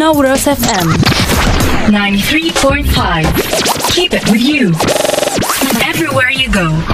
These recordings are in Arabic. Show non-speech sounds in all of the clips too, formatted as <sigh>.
اف ام 93.5 Keep it with you everywhere you go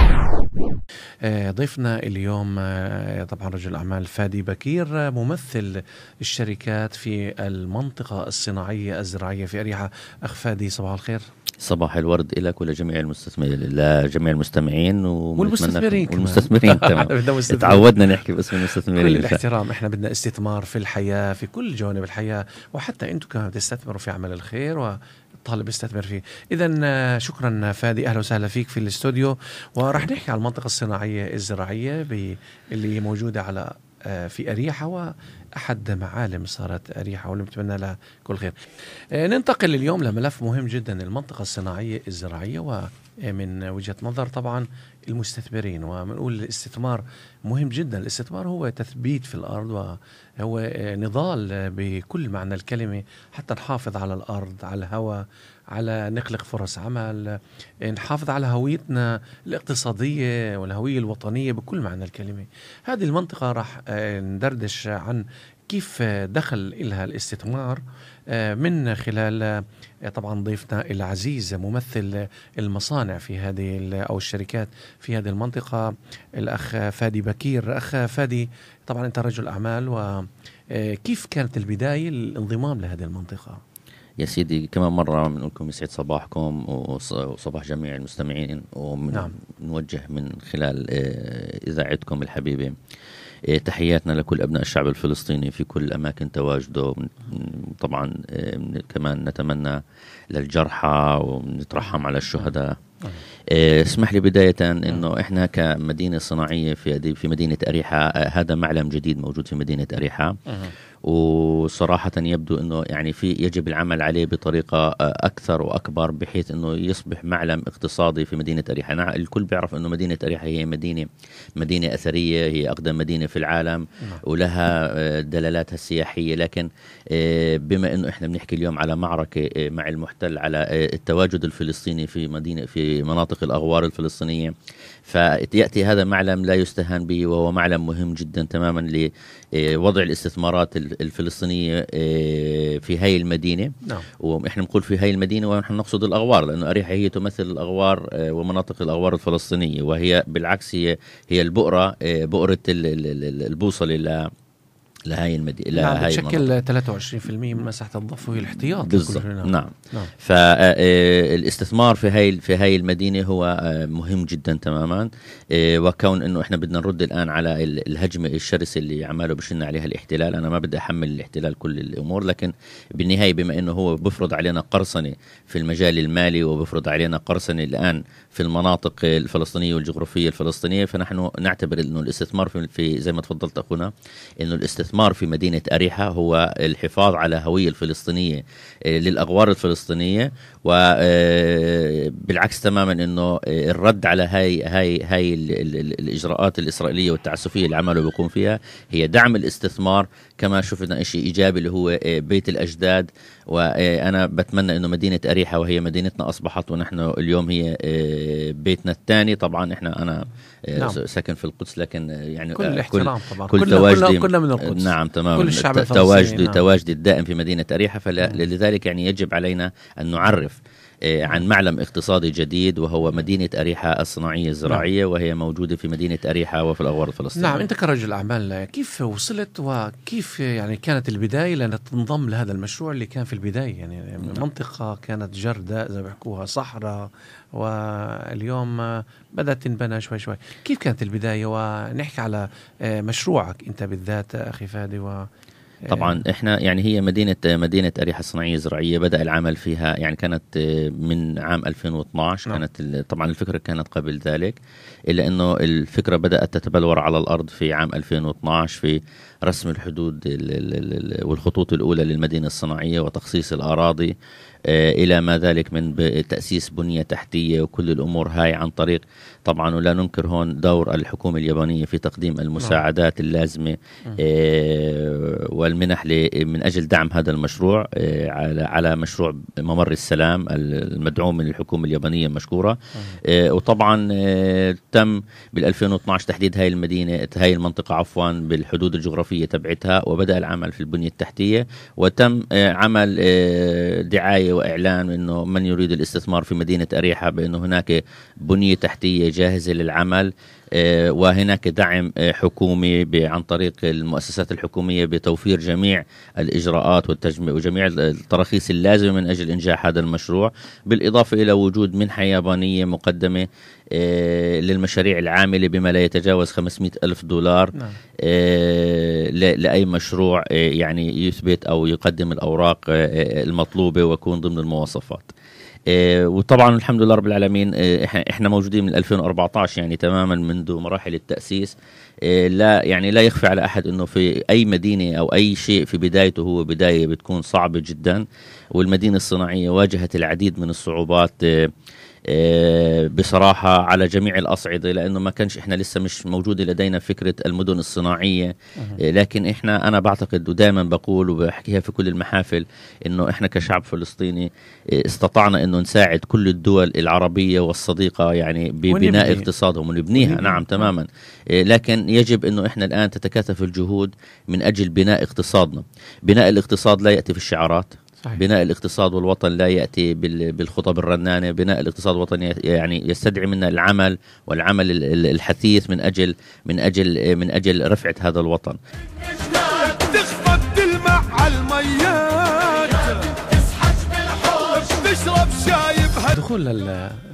آه، ضيفنا اليوم آه، طبعا رجل اعمال فادي بكير آه، ممثل الشركات في المنطقه الصناعيه الزراعيه في اريحه اخ فادي صباح الخير صباح الورد لك ولجميع المستثمرين لجميع المستمعين والمستثمرين والمستثمرين <laughs> تمام تعودنا نحكي باسم المستثمرين كل الاحترام احنا بدنا استثمار في الحياه في كل جوانب الحياه وحتى انتم كمان تستثمروا في عمل الخير و طالب يستثمر فيه اذا شكرا فادي اهلا وسهلا فيك في الاستوديو وراح نحكي عن المنطقه الصناعيه الزراعيه اللي موجوده على آه، في اريحه أحد معالم صارت أريحة ونتمنى لها كل خير آه، ننتقل اليوم لملف مهم جدا المنطقة الصناعية الزراعية ومن وجهة نظر طبعا المستثمرين وبنقول الاستثمار مهم جدا الاستثمار هو تثبيت في الأرض وهو نضال بكل معنى الكلمة حتى نحافظ على الأرض على الهواء على نخلق فرص عمل نحافظ على هويتنا الاقتصادية والهوية الوطنية بكل معنى الكلمة هذه المنطقة راح آه، ندردش عن كيف دخل إلها الاستثمار آه، من خلال آه، طبعا ضيفنا العزيز ممثل المصانع في هذه او الشركات في هذه المنطقه الاخ فادي بكير اخ فادي طبعا انت رجل اعمال وكيف كانت البدايه الانضمام لهذه المنطقه؟ يا سيدي كمان مرة بنقول لكم يسعد صباحكم وصباح جميع المستمعين ومن نعم. من خلال آه، إذاعتكم الحبيبة آه، تحياتنا لكل أبناء الشعب الفلسطيني في كل أماكن تواجده طبعا آه، كمان نتمنى للجرحى ونترحم على الشهداء نعم. اسمح لي بداية نعم. انه احنا كمدينة صناعية في في مدينة اريحة هذا معلم جديد موجود في مدينة اريحة وصراحة يبدو أنه يعني في يجب العمل عليه بطريقة أكثر وأكبر بحيث أنه يصبح معلم اقتصادي في مدينة أريحة أنا الكل بيعرف أنه مدينة أريحة هي مدينة مدينة أثرية هي أقدم مدينة في العالم نعم. ولها آه، دلالاتها السياحية لكن آه، بما أنه إحنا بنحكي اليوم على معركة آه، مع المحتل على التواجد الفلسطيني في مدينة في مناطق الأغوار الفلسطينية فيأتي هذا معلم لا يستهان به وهو معلم مهم جدا تماما إيه، وضع الاستثمارات الفلسطينيه إيه، في هاي المدينه نعم. ونحن بنقول في هاي المدينه ونحن نقصد الاغوار لانه اريحه هي تمثل الاغوار إيه، ومناطق الاغوار الفلسطينيه وهي بالعكس هي هي البؤره بؤره البوصله لهي المدينه نعم لهي بتشكل 23% من مساحه الضفه وهي الاحتياط بالضبط نعم. نعم نعم فالاستثمار آه، آه، في هي في هي المدينه هو آه، مهم جدا تماما وكون انه احنا بدنا نرد الان على الهجمه الشرسه اللي عماله بشن عليها الاحتلال انا ما بدي احمل الاحتلال كل الامور لكن بالنهايه بما انه هو بفرض علينا قرصنه في المجال المالي وبفرض علينا قرصنه الان في المناطق الفلسطينيه والجغرافيه الفلسطينيه فنحن نعتبر انه الاستثمار في زي ما تفضلت اخونا انه الاستثمار الاستثمار في مدينة أريحة هو الحفاظ على هوية الفلسطينية آه، للأغوار الفلسطينية وبالعكس آه، تماما انه آه، الرد على هاي هاي هاي الاجراءات الاسرائيليه والتعسفيه اللي عمله بيقوم فيها هي دعم الاستثمار كما شفنا شيء ايجابي اللي هو آه، بيت الاجداد وانا بتمنى انه مدينه اريحه وهي مدينتنا اصبحت ونحن اليوم هي بيتنا الثاني طبعا احنا انا نعم. ساكن في القدس لكن يعني كل الاحترام طبعا كل, كل تواجدي كلنا من القدس نعم تماما كل الشعب الفلسطيني تواجدي نعم. تواجدي الدائم في مدينه اريحه فلذلك نعم. يعني يجب علينا ان نعرف آه، عن معلم اقتصادي جديد وهو مدينة أريحة الصناعية الزراعية نعم. وهي موجودة في مدينة أريحة وفي الأغوار الفلسطينية نعم أنت كرجل أعمال كيف وصلت وكيف يعني كانت البداية لأن تنضم لهذا المشروع اللي كان في البداية يعني نعم. منطقة كانت جرداء زي ما بيحكوها صحراء واليوم بدأت تنبنى شوي شوي كيف كانت البداية ونحكي على آه، مشروعك أنت بالذات أخي فادي إيه. طبعا احنا يعني هي مدينه مدينه اريحه الصناعيه الزراعيه بدا العمل فيها يعني كانت آه، من عام 2012 نعم. كانت طبعا الفكره كانت قبل ذلك الا انه الفكره بدات تتبلور على الارض في عام 2012 في رسم الحدود والخطوط الاولى للمدينه الصناعيه وتخصيص الاراضي آه، الى ما ذلك من تاسيس بنيه تحتيه وكل الامور هاي عن طريق طبعا ولا ننكر هون دور الحكومه اليابانيه في تقديم نعم. المساعدات اللازمه آه، والمنح من اجل دعم هذا المشروع آه، على مشروع ممر السلام المدعوم من الحكومه اليابانيه المشكوره وطبعا تم بال 2012 تحديد هاي المدينه هاي المنطقه عفوا بالحدود الجغرافيه تبعتها وبدا العمل في البنيه التحتيه وتم عمل دعايه واعلان انه من يريد الاستثمار في مدينه اريحه بانه هناك بنيه تحتيه جاهزه للعمل آه، وهناك دعم آه، حكومي عن طريق المؤسسات الحكوميه بتوفير جميع الاجراءات وجميع التراخيص اللازمه من اجل انجاح هذا المشروع بالاضافه الى وجود منحه يابانيه مقدمه آه، للمشاريع العاملة بما لا يتجاوز 500 ألف دولار نعم. آه، لأي مشروع آه، يعني يثبت أو يقدم الأوراق المطلوبة ويكون ضمن المواصفات وطبعا الحمد لله رب العالمين احنا موجودين من 2014 يعني تماما منذ مراحل التاسيس لا يعني لا يخفى على احد انه في اي مدينه او اي شيء في بدايته هو بدايه بتكون صعبه جدا والمدينه الصناعيه واجهت العديد من الصعوبات آه، بصراحة على جميع الأصعدة لأنه ما كانش إحنا لسه مش موجودة لدينا فكرة المدن الصناعية آه، لكن إحنا أنا بعتقد ودائما بقول وبحكيها في كل المحافل إنه إحنا كشعب فلسطيني آه، استطعنا إنه نساعد كل الدول العربية والصديقة يعني ببناء اقتصادهم ونبنيها نعم تماما لكن يجب إنه إحنا الآن تتكاتف الجهود من أجل بناء اقتصادنا بناء الاقتصاد لا يأتي في الشعارات صحيح. بناء الاقتصاد والوطن لا ياتي بالخطب الرنانه، بناء الاقتصاد الوطني يعني يستدعي منا العمل والعمل الحثيث من اجل من اجل من اجل رفعه هذا الوطن. على الميات دخول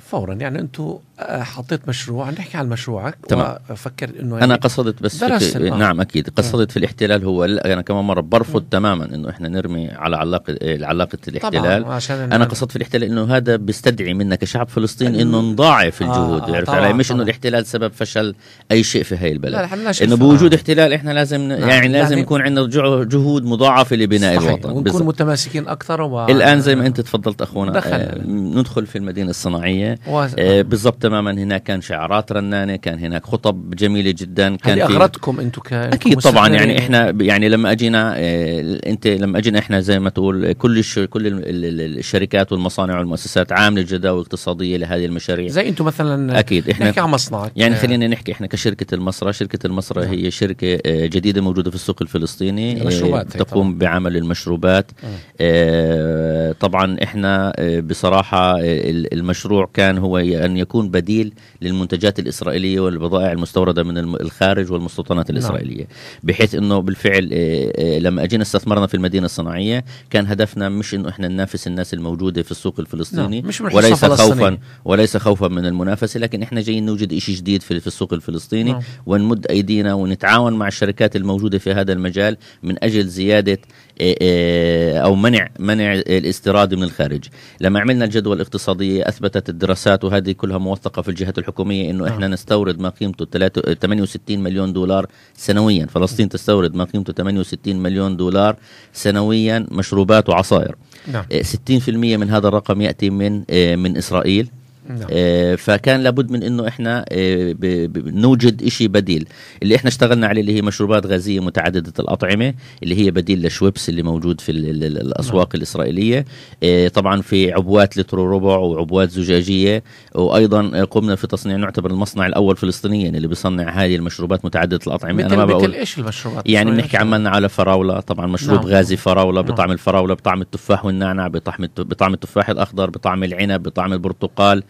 فورا يعني انتم آه، حطيت مشروع نحكي عن مشروعك تمام فكرت انه يعني انا قصدت بس في... نعم اكيد قصدت في الاحتلال هو انا كمان مره برفض تماما انه احنا نرمي على علاقه إيه، علاقه الاحتلال طبعاً عشان انا قصدت في الاحتلال انه هذا بيستدعي منا كشعب فلسطيني انه نضاعف آه، الجهود آه عرفت علي مش انه الاحتلال سبب فشل اي شيء في هي البلد لا انه بوجود آه. احتلال احنا لازم نعم. يعني لازم يعني... يكون عندنا جهود مضاعفه لبناء صحيح. الوطن ونكون متماسكين اكثر الان زي ما انت تفضلت اخونا آه، ندخل في المدينه الصناعيه آه، بالضبط تماما هناك كان شعارات رنانه كان هناك خطب جميله جدا كان هل في... اغرتكم انتم ك... اكيد طبعا يعني احنا يعني لما اجينا آه، انت لما اجينا احنا زي ما تقول آه، كل الش... كل الشركات والمصانع والمؤسسات عامله جداول اقتصاديه لهذه المشاريع زي انتم مثلا اكيد احنا نحكي عن مصنع يعني خلينا نحكي احنا كشركه المصرة شركه المصرة نعم. هي شركه جديده موجوده في السوق الفلسطيني مشروبات تقوم بعمل المشروبات طبعا احنا بصراحه المشروع كان كان هو ان يكون بديل للمنتجات الاسرائيليه والبضائع المستورده من الخارج والمستوطنات نعم. الاسرائيليه بحيث انه بالفعل آه، آه، لما اجينا استثمرنا في المدينه الصناعيه كان هدفنا مش انه احنا ننافس الناس الموجوده في السوق الفلسطيني نعم. مش وليس خوفا وليس خوفا من المنافسه لكن احنا جايين نوجد شيء جديد في, في السوق الفلسطيني نعم. ونمد ايدينا ونتعاون مع الشركات الموجوده في هذا المجال من اجل زياده إيه، إيه، او منع منع الاستيراد من الخارج لما عملنا الجدوى الاقتصاديه اثبتت الدراسات وهذه كلها موثقه في الجهات الحكوميه انه نعم. احنا نستورد ما قيمته 68 مليون دولار سنويا فلسطين تستورد ما قيمته 68 مليون دولار سنويا مشروبات وعصائر نعم. 60% إيه، من هذا الرقم ياتي من من اسرائيل نعم. آه، فكان لابد من انه احنا آه، نوجد شيء بديل اللي احنا اشتغلنا عليه اللي هي مشروبات غازيه متعدده الاطعمه اللي هي بديل للشويبس اللي موجود في الاسواق نعم. الاسرائيليه آه، طبعا في عبوات لتر وربع وعبوات زجاجيه وايضا قمنا في تصنيع نعتبر المصنع الاول فلسطينيا اللي بيصنع هذه المشروبات متعدده الاطعمه انا ما بقول ايش المشروبات يعني بنحكي عملنا على فراوله طبعا مشروب نعم. غازي فراوله نعم. بطعم الفراوله بطعم التفاح والنعنع بطعم بطعم التفاح الاخضر بطعم العنب بطعم البرتقال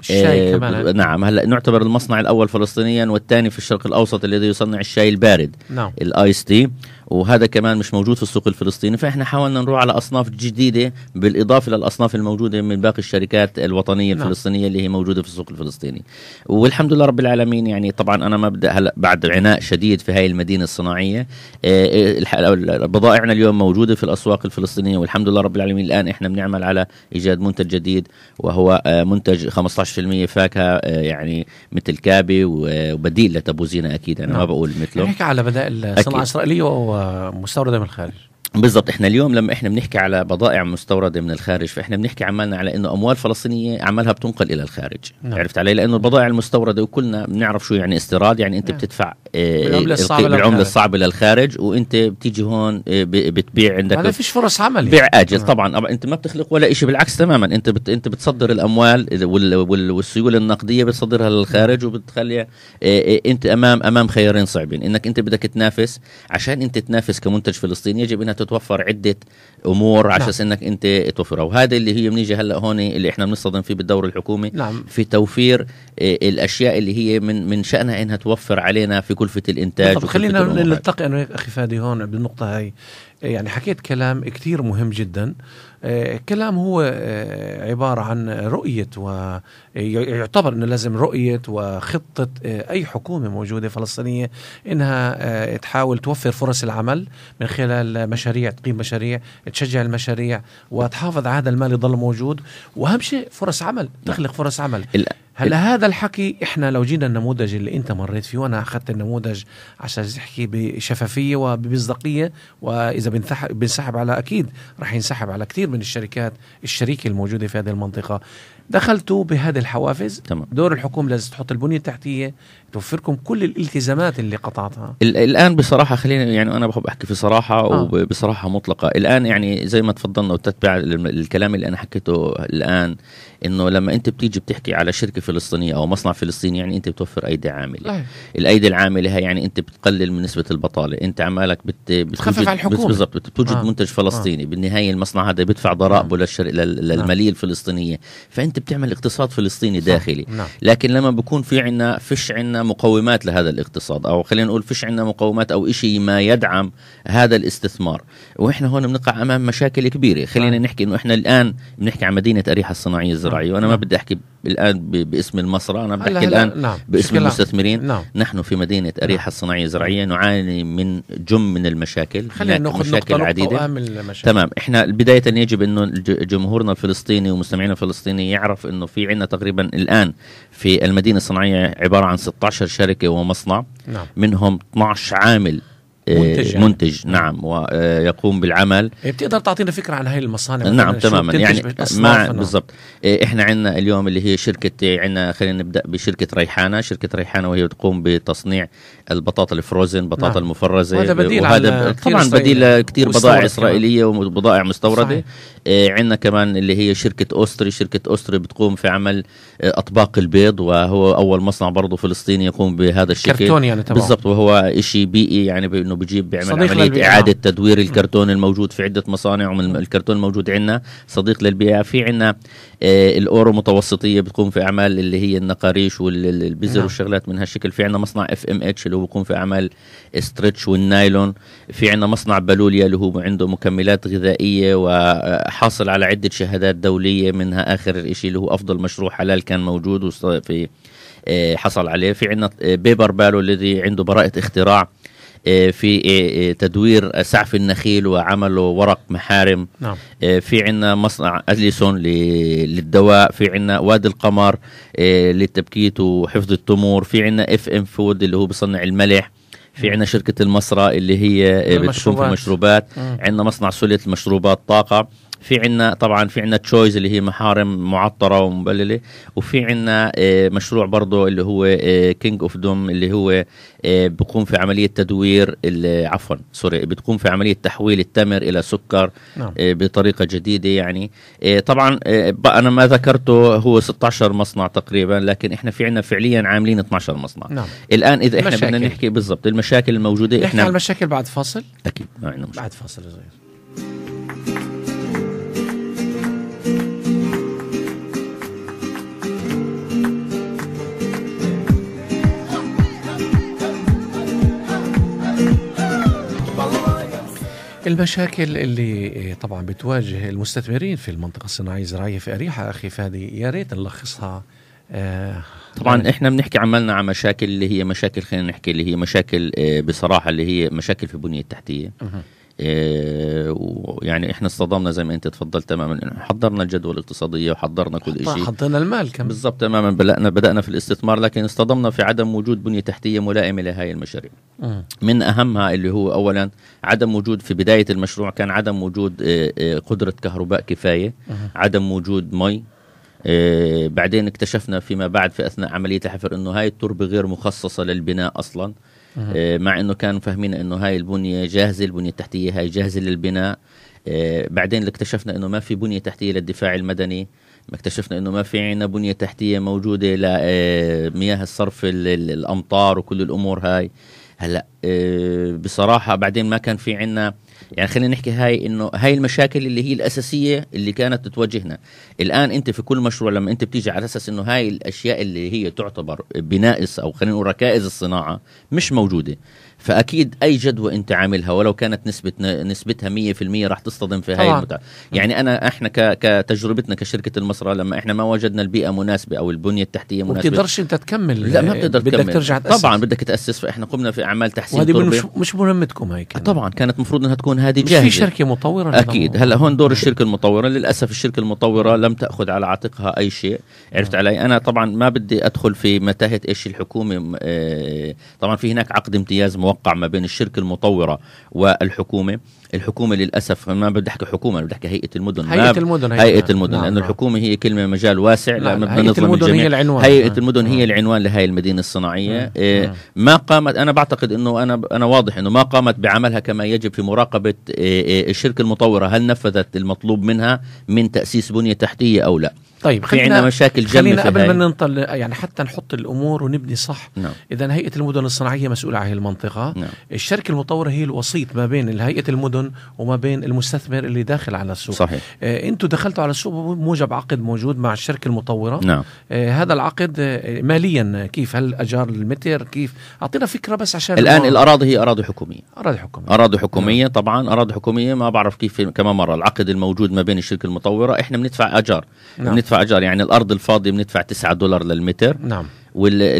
الشاي آه، كمان نعم هلا نعتبر المصنع الاول فلسطينيا والثاني في الشرق الاوسط الذي يصنع الشاي البارد نعم الايس تي وهذا كمان مش موجود في السوق الفلسطيني فاحنا حاولنا نروح على اصناف جديده بالاضافه للاصناف الموجوده من باقي الشركات الوطنيه نعم. الفلسطينيه اللي هي موجوده في السوق الفلسطيني والحمد لله رب العالمين يعني طبعا انا ما بدي هلا بعد عناء شديد في هاي المدينه الصناعيه آه، آه، بضائعنا اليوم موجوده في الاسواق الفلسطينيه والحمد لله رب العالمين الان احنا بنعمل على ايجاد منتج جديد وهو منتج 15 15% فاكهه آه، يعني مثل كابي وبديل لتبوزينا اكيد انا نعم. ما بقول مثله نحكي يعني على بدائل الصناعه الاسرائيليه ومستورده من الخارج بالضبط احنا اليوم لما احنا بنحكي على بضائع مستورده من الخارج فاحنا بنحكي عمالنا على انه اموال فلسطينيه عمالها بتنقل الى الخارج نعم. عرفت علي لانه البضائع المستورده وكلنا بنعرف شو يعني استيراد يعني انت نعم. بتدفع آه، العمله الصعبه الصعبه للخارج وانت بتيجي هون آه، بتبيع عندك ما فيش فرص عمل يعني. بيع اجل نعم. طبعا انت ما بتخلق ولا شيء بالعكس تماما انت بت انت بتصدر الاموال والسيوله النقديه بتصدرها للخارج نعم. وبتخلي آه، انت امام امام خيارين صعبين انك انت بدك تنافس عشان انت تنافس كمنتج فلسطيني يجب انها تتوفر عده امور نعم. عشان نعم. انك انت توفرها وهذا اللي هي بنيجي هلا هون اللي احنا بنصطدم فيه بالدور الحكومي نعم. في توفير آه، الاشياء اللي هي من من شانها انها توفر علينا في كلفه الانتاج طب خلينا نلتقي انا اخي فادي هون بالنقطه هاي يعني حكيت كلام كثير مهم جدا آه، كلام هو آه، عبارة عن رؤية ويعتبر أنه لازم رؤية وخطة آه، أي حكومة موجودة فلسطينية أنها تحاول توفر فرص العمل من خلال مشاريع تقيم مشاريع تشجع المشاريع وتحافظ على هذا المال يضل موجود وأهم شيء فرص عمل نعم. تخلق فرص عمل هلا هذا الحكي احنا لو جينا النموذج اللي انت مريت فيه وانا اخذت النموذج عشان تحكي بشفافيه وبمصداقيه واذا بنسحب على اكيد راح ينسحب على كثير كثير من الشركات الشريكه الموجوده في هذه المنطقه دخلتوا بهذه الحوافز تمام. دور الحكومه لازم تحط البنيه التحتيه توفركم كل الالتزامات اللي قطعتها الان بصراحه خلينا يعني انا بحب احكي في صراحه آه. وبصراحه مطلقه الان يعني زي ما تفضلنا وتتبع الكلام اللي انا حكيته الان انه لما انت بتيجي بتحكي على شركه فلسطينيه او مصنع فلسطيني يعني انت بتوفر ايدي عامله آه. الايدي العامله هي يعني انت بتقلل من نسبه البطاله انت عمالك بت بتخفف على الحكومه بالضبط بتوجد آه. منتج فلسطيني آه. بالنهايه المصنع هذا بيدفع نعم. ضرائبه آه. للشر... نعم. للماليه آه. الفلسطينيه فانت بتعمل اقتصاد فلسطيني داخلي نعم. لكن لما بكون في عندنا فيش عندنا مقومات لهذا الاقتصاد او خلينا نقول فيش عندنا مقومات او شيء ما يدعم هذا الاستثمار واحنا هون بنقع امام مشاكل كبيره خلينا آه. نحكي انه احنا الان بنحكي عن مدينه اريحه الصناعيه الزراعيه وانا ما آه. بدي احكي الان باسم المصرع انا بدي احكي الان نعم. باسم المستثمرين نعم. نحن في مدينه نعم. اريحه الصناعيه الزراعيه نعاني من جم من المشاكل خلينا ناخذ مشاكل عديده المشاكل. تمام احنا بدايه يجب انه جمهورنا الفلسطيني ومستمعينا الفلسطيني يعرف انه في عندنا تقريبا الان في المدينه الصناعيه عباره عن 16 12 شركه ومصنع نعم. منهم 12 عامل إيه، منتج, يعني. منتج نعم ويقوم آه، بالعمل إيه، بتقدر تعطينا فكره عن هاي المصانع نعم تماما يعني مع بالضبط إيه، احنا عندنا اليوم اللي هي شركه عندنا خلينا نبدا بشركه ريحانه شركه ريحانه وهي تقوم بتصنيع البطاطا الفروزن بطاطا نعم. المفرزه وهذا بديل وهذا طبعا بديل كثير بضائع اسرائيليه وبضائع مستورده آه عندنا كمان اللي هي شركه اوستري شركه اوستري بتقوم في عمل آه، اطباق البيض وهو اول مصنع برضه فلسطيني يقوم بهذا الشكل كرتون يعني بالضبط وهو شيء بيئي يعني بانه انه بجيب بيعمل عمليه للبيئة. اعاده نعم. تدوير الكرتون الموجود في عده مصانع ومن الكرتون الموجود عندنا صديق للبيئه في عندنا آه الاورو متوسطيه بتقوم في اعمال اللي هي النقاريش والبزر نعم. والشغلات من هالشكل في عندنا مصنع اف ام اتش اللي هو بيقوم في اعمال ستريتش والنايلون في عندنا مصنع بلوليا اللي هو عنده مكملات غذائيه وحاصل آه، على عده شهادات دوليه منها اخر شيء اللي هو افضل مشروع حلال كان موجود في آه، حصل عليه في عندنا آه، بيبر بالو الذي عنده براءة اختراع آه، في آه، آه، تدوير سعف النخيل وعمله ورق محارم نعم. في عندنا مصنع أليسون للدواء في عندنا وادي القمر للتبكيت وحفظ التمور في عندنا اف ام فود اللي هو بصنع الملح في عندنا نعم. شركة المصرة اللي هي بتكون في المشروبات عندنا مصنع سلة المشروبات طاقة في عنا طبعا في عنا تشويز اللي هي محارم معطره ومبلله وفي عنا آه، مشروع برضه اللي هو كينج اوف دوم اللي هو آه، بقوم في عمليه تدوير عفوا سوري بتقوم في عمليه تحويل التمر الى سكر نعم. آه، بطريقه جديده يعني طبعا انا ما ذكرته هو 16 مصنع تقريبا لكن احنا في عنا فعليا عاملين 12 مصنع نعم. الان اذا احنا بدنا نحكي بالضبط المشاكل الموجوده نحكي احنا المشاكل بعد فاصل اكيد ما عندنا بعد فاصل صغير المشاكل اللي آه، طبعا بتواجه المستثمرين في المنطقه الصناعيه الزراعيه في اريحه اخي فادي يا ريت نلخصها آه طبعا يعني احنا بنحكي عملنا عن مشاكل اللي هي مشاكل خلينا نحكي اللي هي مشاكل آه، بصراحه اللي هي مشاكل في البنيه التحتيه إيه، ويعني احنا اصطدمنا زي ما انت تفضلت تماما حضرنا الجدول الاقتصاديه وحضرنا كل شيء حضرنا المال كمان بالضبط تماما بدانا بدانا في الاستثمار لكن اصطدمنا في عدم وجود بنيه تحتيه ملائمه لهي المشاريع من اهمها اللي هو اولا عدم وجود في بدايه المشروع كان عدم وجود إيه، إيه، قدره كهرباء كفايه عدم وجود مي بعدين اكتشفنا فيما بعد في اثناء عمليه الحفر انه هاي التربه غير مخصصه للبناء اصلا آه، مع انه كانوا فاهمين انه هاي البنيه جاهزه البنيه التحتيه هاي جاهزه للبناء آه، بعدين اكتشفنا انه ما في بنيه تحتيه للدفاع المدني اكتشفنا انه ما في عنا بنيه تحتيه موجوده لمياه آه، الصرف الامطار وكل الامور هاي هلا بصراحه بعدين ما كان في عنا يعني خلينا نحكي هاي انه هاي المشاكل اللي هي الاساسيه اللي كانت تتواجهنا الان انت في كل مشروع لما انت بتيجي على اساس انه هاي الاشياء اللي هي تعتبر بنائس او خلينا نقول ركائز الصناعه مش موجوده فاكيد اي جدوى انت عاملها ولو كانت نسبه نسبتها 100% راح تصطدم في هاي المتعه يعني انا احنا كتجربتنا كشركه المصرى لما احنا ما وجدنا البيئه مناسبه او البنيه التحتيه مناسبه ما بتقدرش انت تكمل لا ما بتقدر بدك تكمل ترجع تأسس. طبعا بدك تاسس فاحنا قمنا في اعمال تحسين وهذه مش مش مهمتكم هيك كمان. آه، طبعا كانت المفروض انها تكون هذه جاهزه في شركه مطوره اكيد هلا هون دور الشركه المطوره للاسف الشركه المطوره لم تاخذ على عاتقها اي شيء عرفت آه. علي انا طبعا ما بدي ادخل في متاهه ايش الحكومه آه، طبعا في هناك عقد امتياز مواقع الموقع ما بين الشركه المطوره والحكومه الحكومه للاسف ما بدي احكي حكومه بدي احكي هيئه المدن هيئه المدن هيئه, هيئة المدن نعم. لانه نعم. الحكومه هي كلمه مجال واسع نعم. لا هيئه المدن الجميع. هي العنوان هيئه نعم. المدن هي نعم. العنوان لهي المدينه الصناعيه نعم. إيه نعم. ما قامت انا بعتقد انه انا انا واضح انه ما قامت بعملها كما يجب في مراقبه إيه, إيه، الشركه المطوره هل نفذت المطلوب منها من تاسيس بنيه تحتيه او لا طيب خلينا في عندنا مشاكل جمة خلينا قبل ما ننطل يعني حتى نحط الامور ونبني صح نعم. اذا هيئه المدن الصناعيه مسؤوله عن هذه المنطقه نعم. الشركه المطوره هي الوسيط ما بين هيئه المدن وما بين المستثمر اللي داخل على السوق صحيح آه انتم دخلتوا على السوق بموجب عقد موجود مع الشركه المطوره نعم. آه هذا العقد آه ماليا كيف هل اجار المتر كيف اعطينا فكره بس عشان الان الموضوع. الاراضي هي اراضي حكوميه اراضي حكوميه اراضي حكوميه نعم. طبعا اراضي حكوميه ما بعرف كيف كمان مره العقد الموجود ما بين الشركه المطوره احنا بندفع اجار نعم. بندفع اجار يعني الارض الفاضيه بندفع 9 دولار للمتر نعم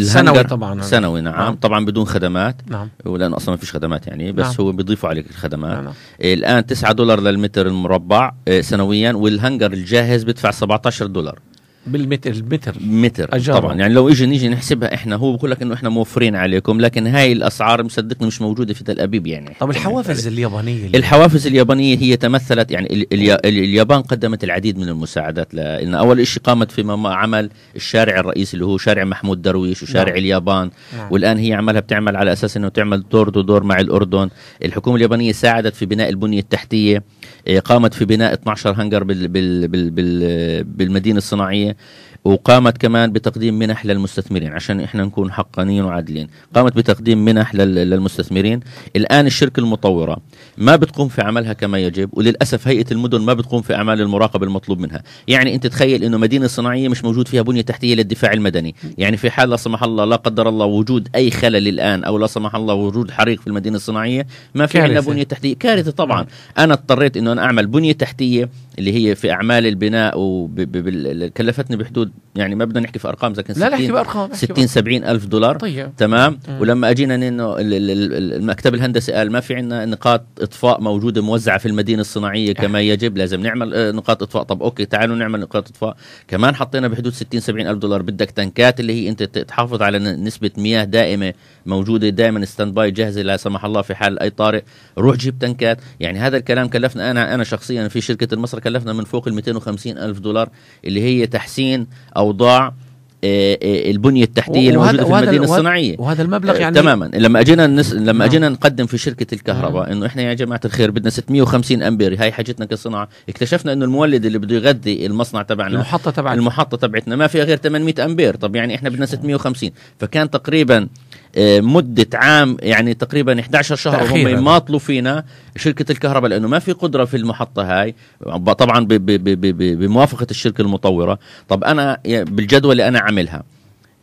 سنوي طبعا سنوي نعم, نعم طبعا بدون خدمات نعم ولانه اصلا ما فيش خدمات يعني بس نعم. هو بيضيفوا عليك الخدمات نعم. نعم. إيه، الان 9 دولار للمتر المربع إيه، سنويا والهنجر الجاهز بيدفع 17 دولار بالمتر المتر متر أجارة. طبعا يعني لو اجي نيجي نحسبها احنا هو بقول لك انه احنا موفرين عليكم لكن هاي الاسعار مصدقني مش موجوده في تل ابيب يعني طب الحوافز يعني اليابانيه اللي الحوافز اليابانيه هي تمثلت يعني ال ال ال اليابان قدمت العديد من المساعدات لان اول شيء قامت في عمل الشارع الرئيسي اللي هو شارع محمود درويش وشارع نعم. اليابان نعم. والان هي عملها بتعمل على اساس انه تعمل دور دور مع الاردن الحكومه اليابانيه ساعدت في بناء البنيه التحتيه قامت في بناء 12 هنجر بال بال بال بال بالمدينه الصناعيه وقامت كمان بتقديم منح للمستثمرين عشان احنا نكون حقانيين وعادلين قامت بتقديم منح للمستثمرين الان الشركه المطوره ما بتقوم في عملها كما يجب وللاسف هيئه المدن ما بتقوم في اعمال المراقبه المطلوب منها يعني انت تخيل انه مدينه صناعيه مش موجود فيها بنيه تحتيه للدفاع المدني يعني في حال لا سمح الله لا قدر الله وجود اي خلل الان او لا سمح الله وجود حريق في المدينه الصناعيه ما في عندنا بنيه تحتيه كارثه طبعا انا اضطريت انه انا اعمل بنيه تحتيه اللي هي في اعمال البناء وكلفتني بحدود يعني ما بدنا نحكي في ارقام لكن لا نحكي بارقام 60 70 الف دولار طيب. تمام مم. ولما اجينا انه المكتب الهندسي قال ما في عندنا نقاط اطفاء موجوده موزعه في المدينه الصناعيه إيه. كما يجب لازم نعمل آه، نقاط اطفاء طب اوكي تعالوا نعمل نقاط اطفاء كمان حطينا بحدود 60 70 الف دولار بدك تنكات اللي هي انت تحافظ على نسبه مياه دائمه موجوده دائما ستاند باي جاهزه لا سمح الله في حال اي طارئ روح جيب تنكات يعني هذا الكلام كلفنا انا انا شخصيا في شركه المصر كلفنا من فوق ال 250 الف دولار اللي هي تحسين اوضاع آه، آه، البنيه التحتيه الموجوده في المدينه الصناعيه وهذا المبلغ آه، يعني تماما لما اجينا نس... لما نعم. اجينا نقدم في شركه الكهرباء نعم. انه احنا يا جماعه الخير بدنا 650 امبير هاي حاجتنا كصناعه اكتشفنا انه المولد اللي بده يغذي المصنع تبعنا المحطه تبعنا المحطه تبعتنا ما فيها غير 800 امبير طب يعني احنا بدنا 650 نعم. فكان تقريبا مده عام يعني تقريبا 11 شهر وهم يماطلوا فينا شركه الكهرباء لانه ما في قدره في المحطه هاي طبعا بموافقه الشركه المطوره طب انا بالجدول اللي انا عاملها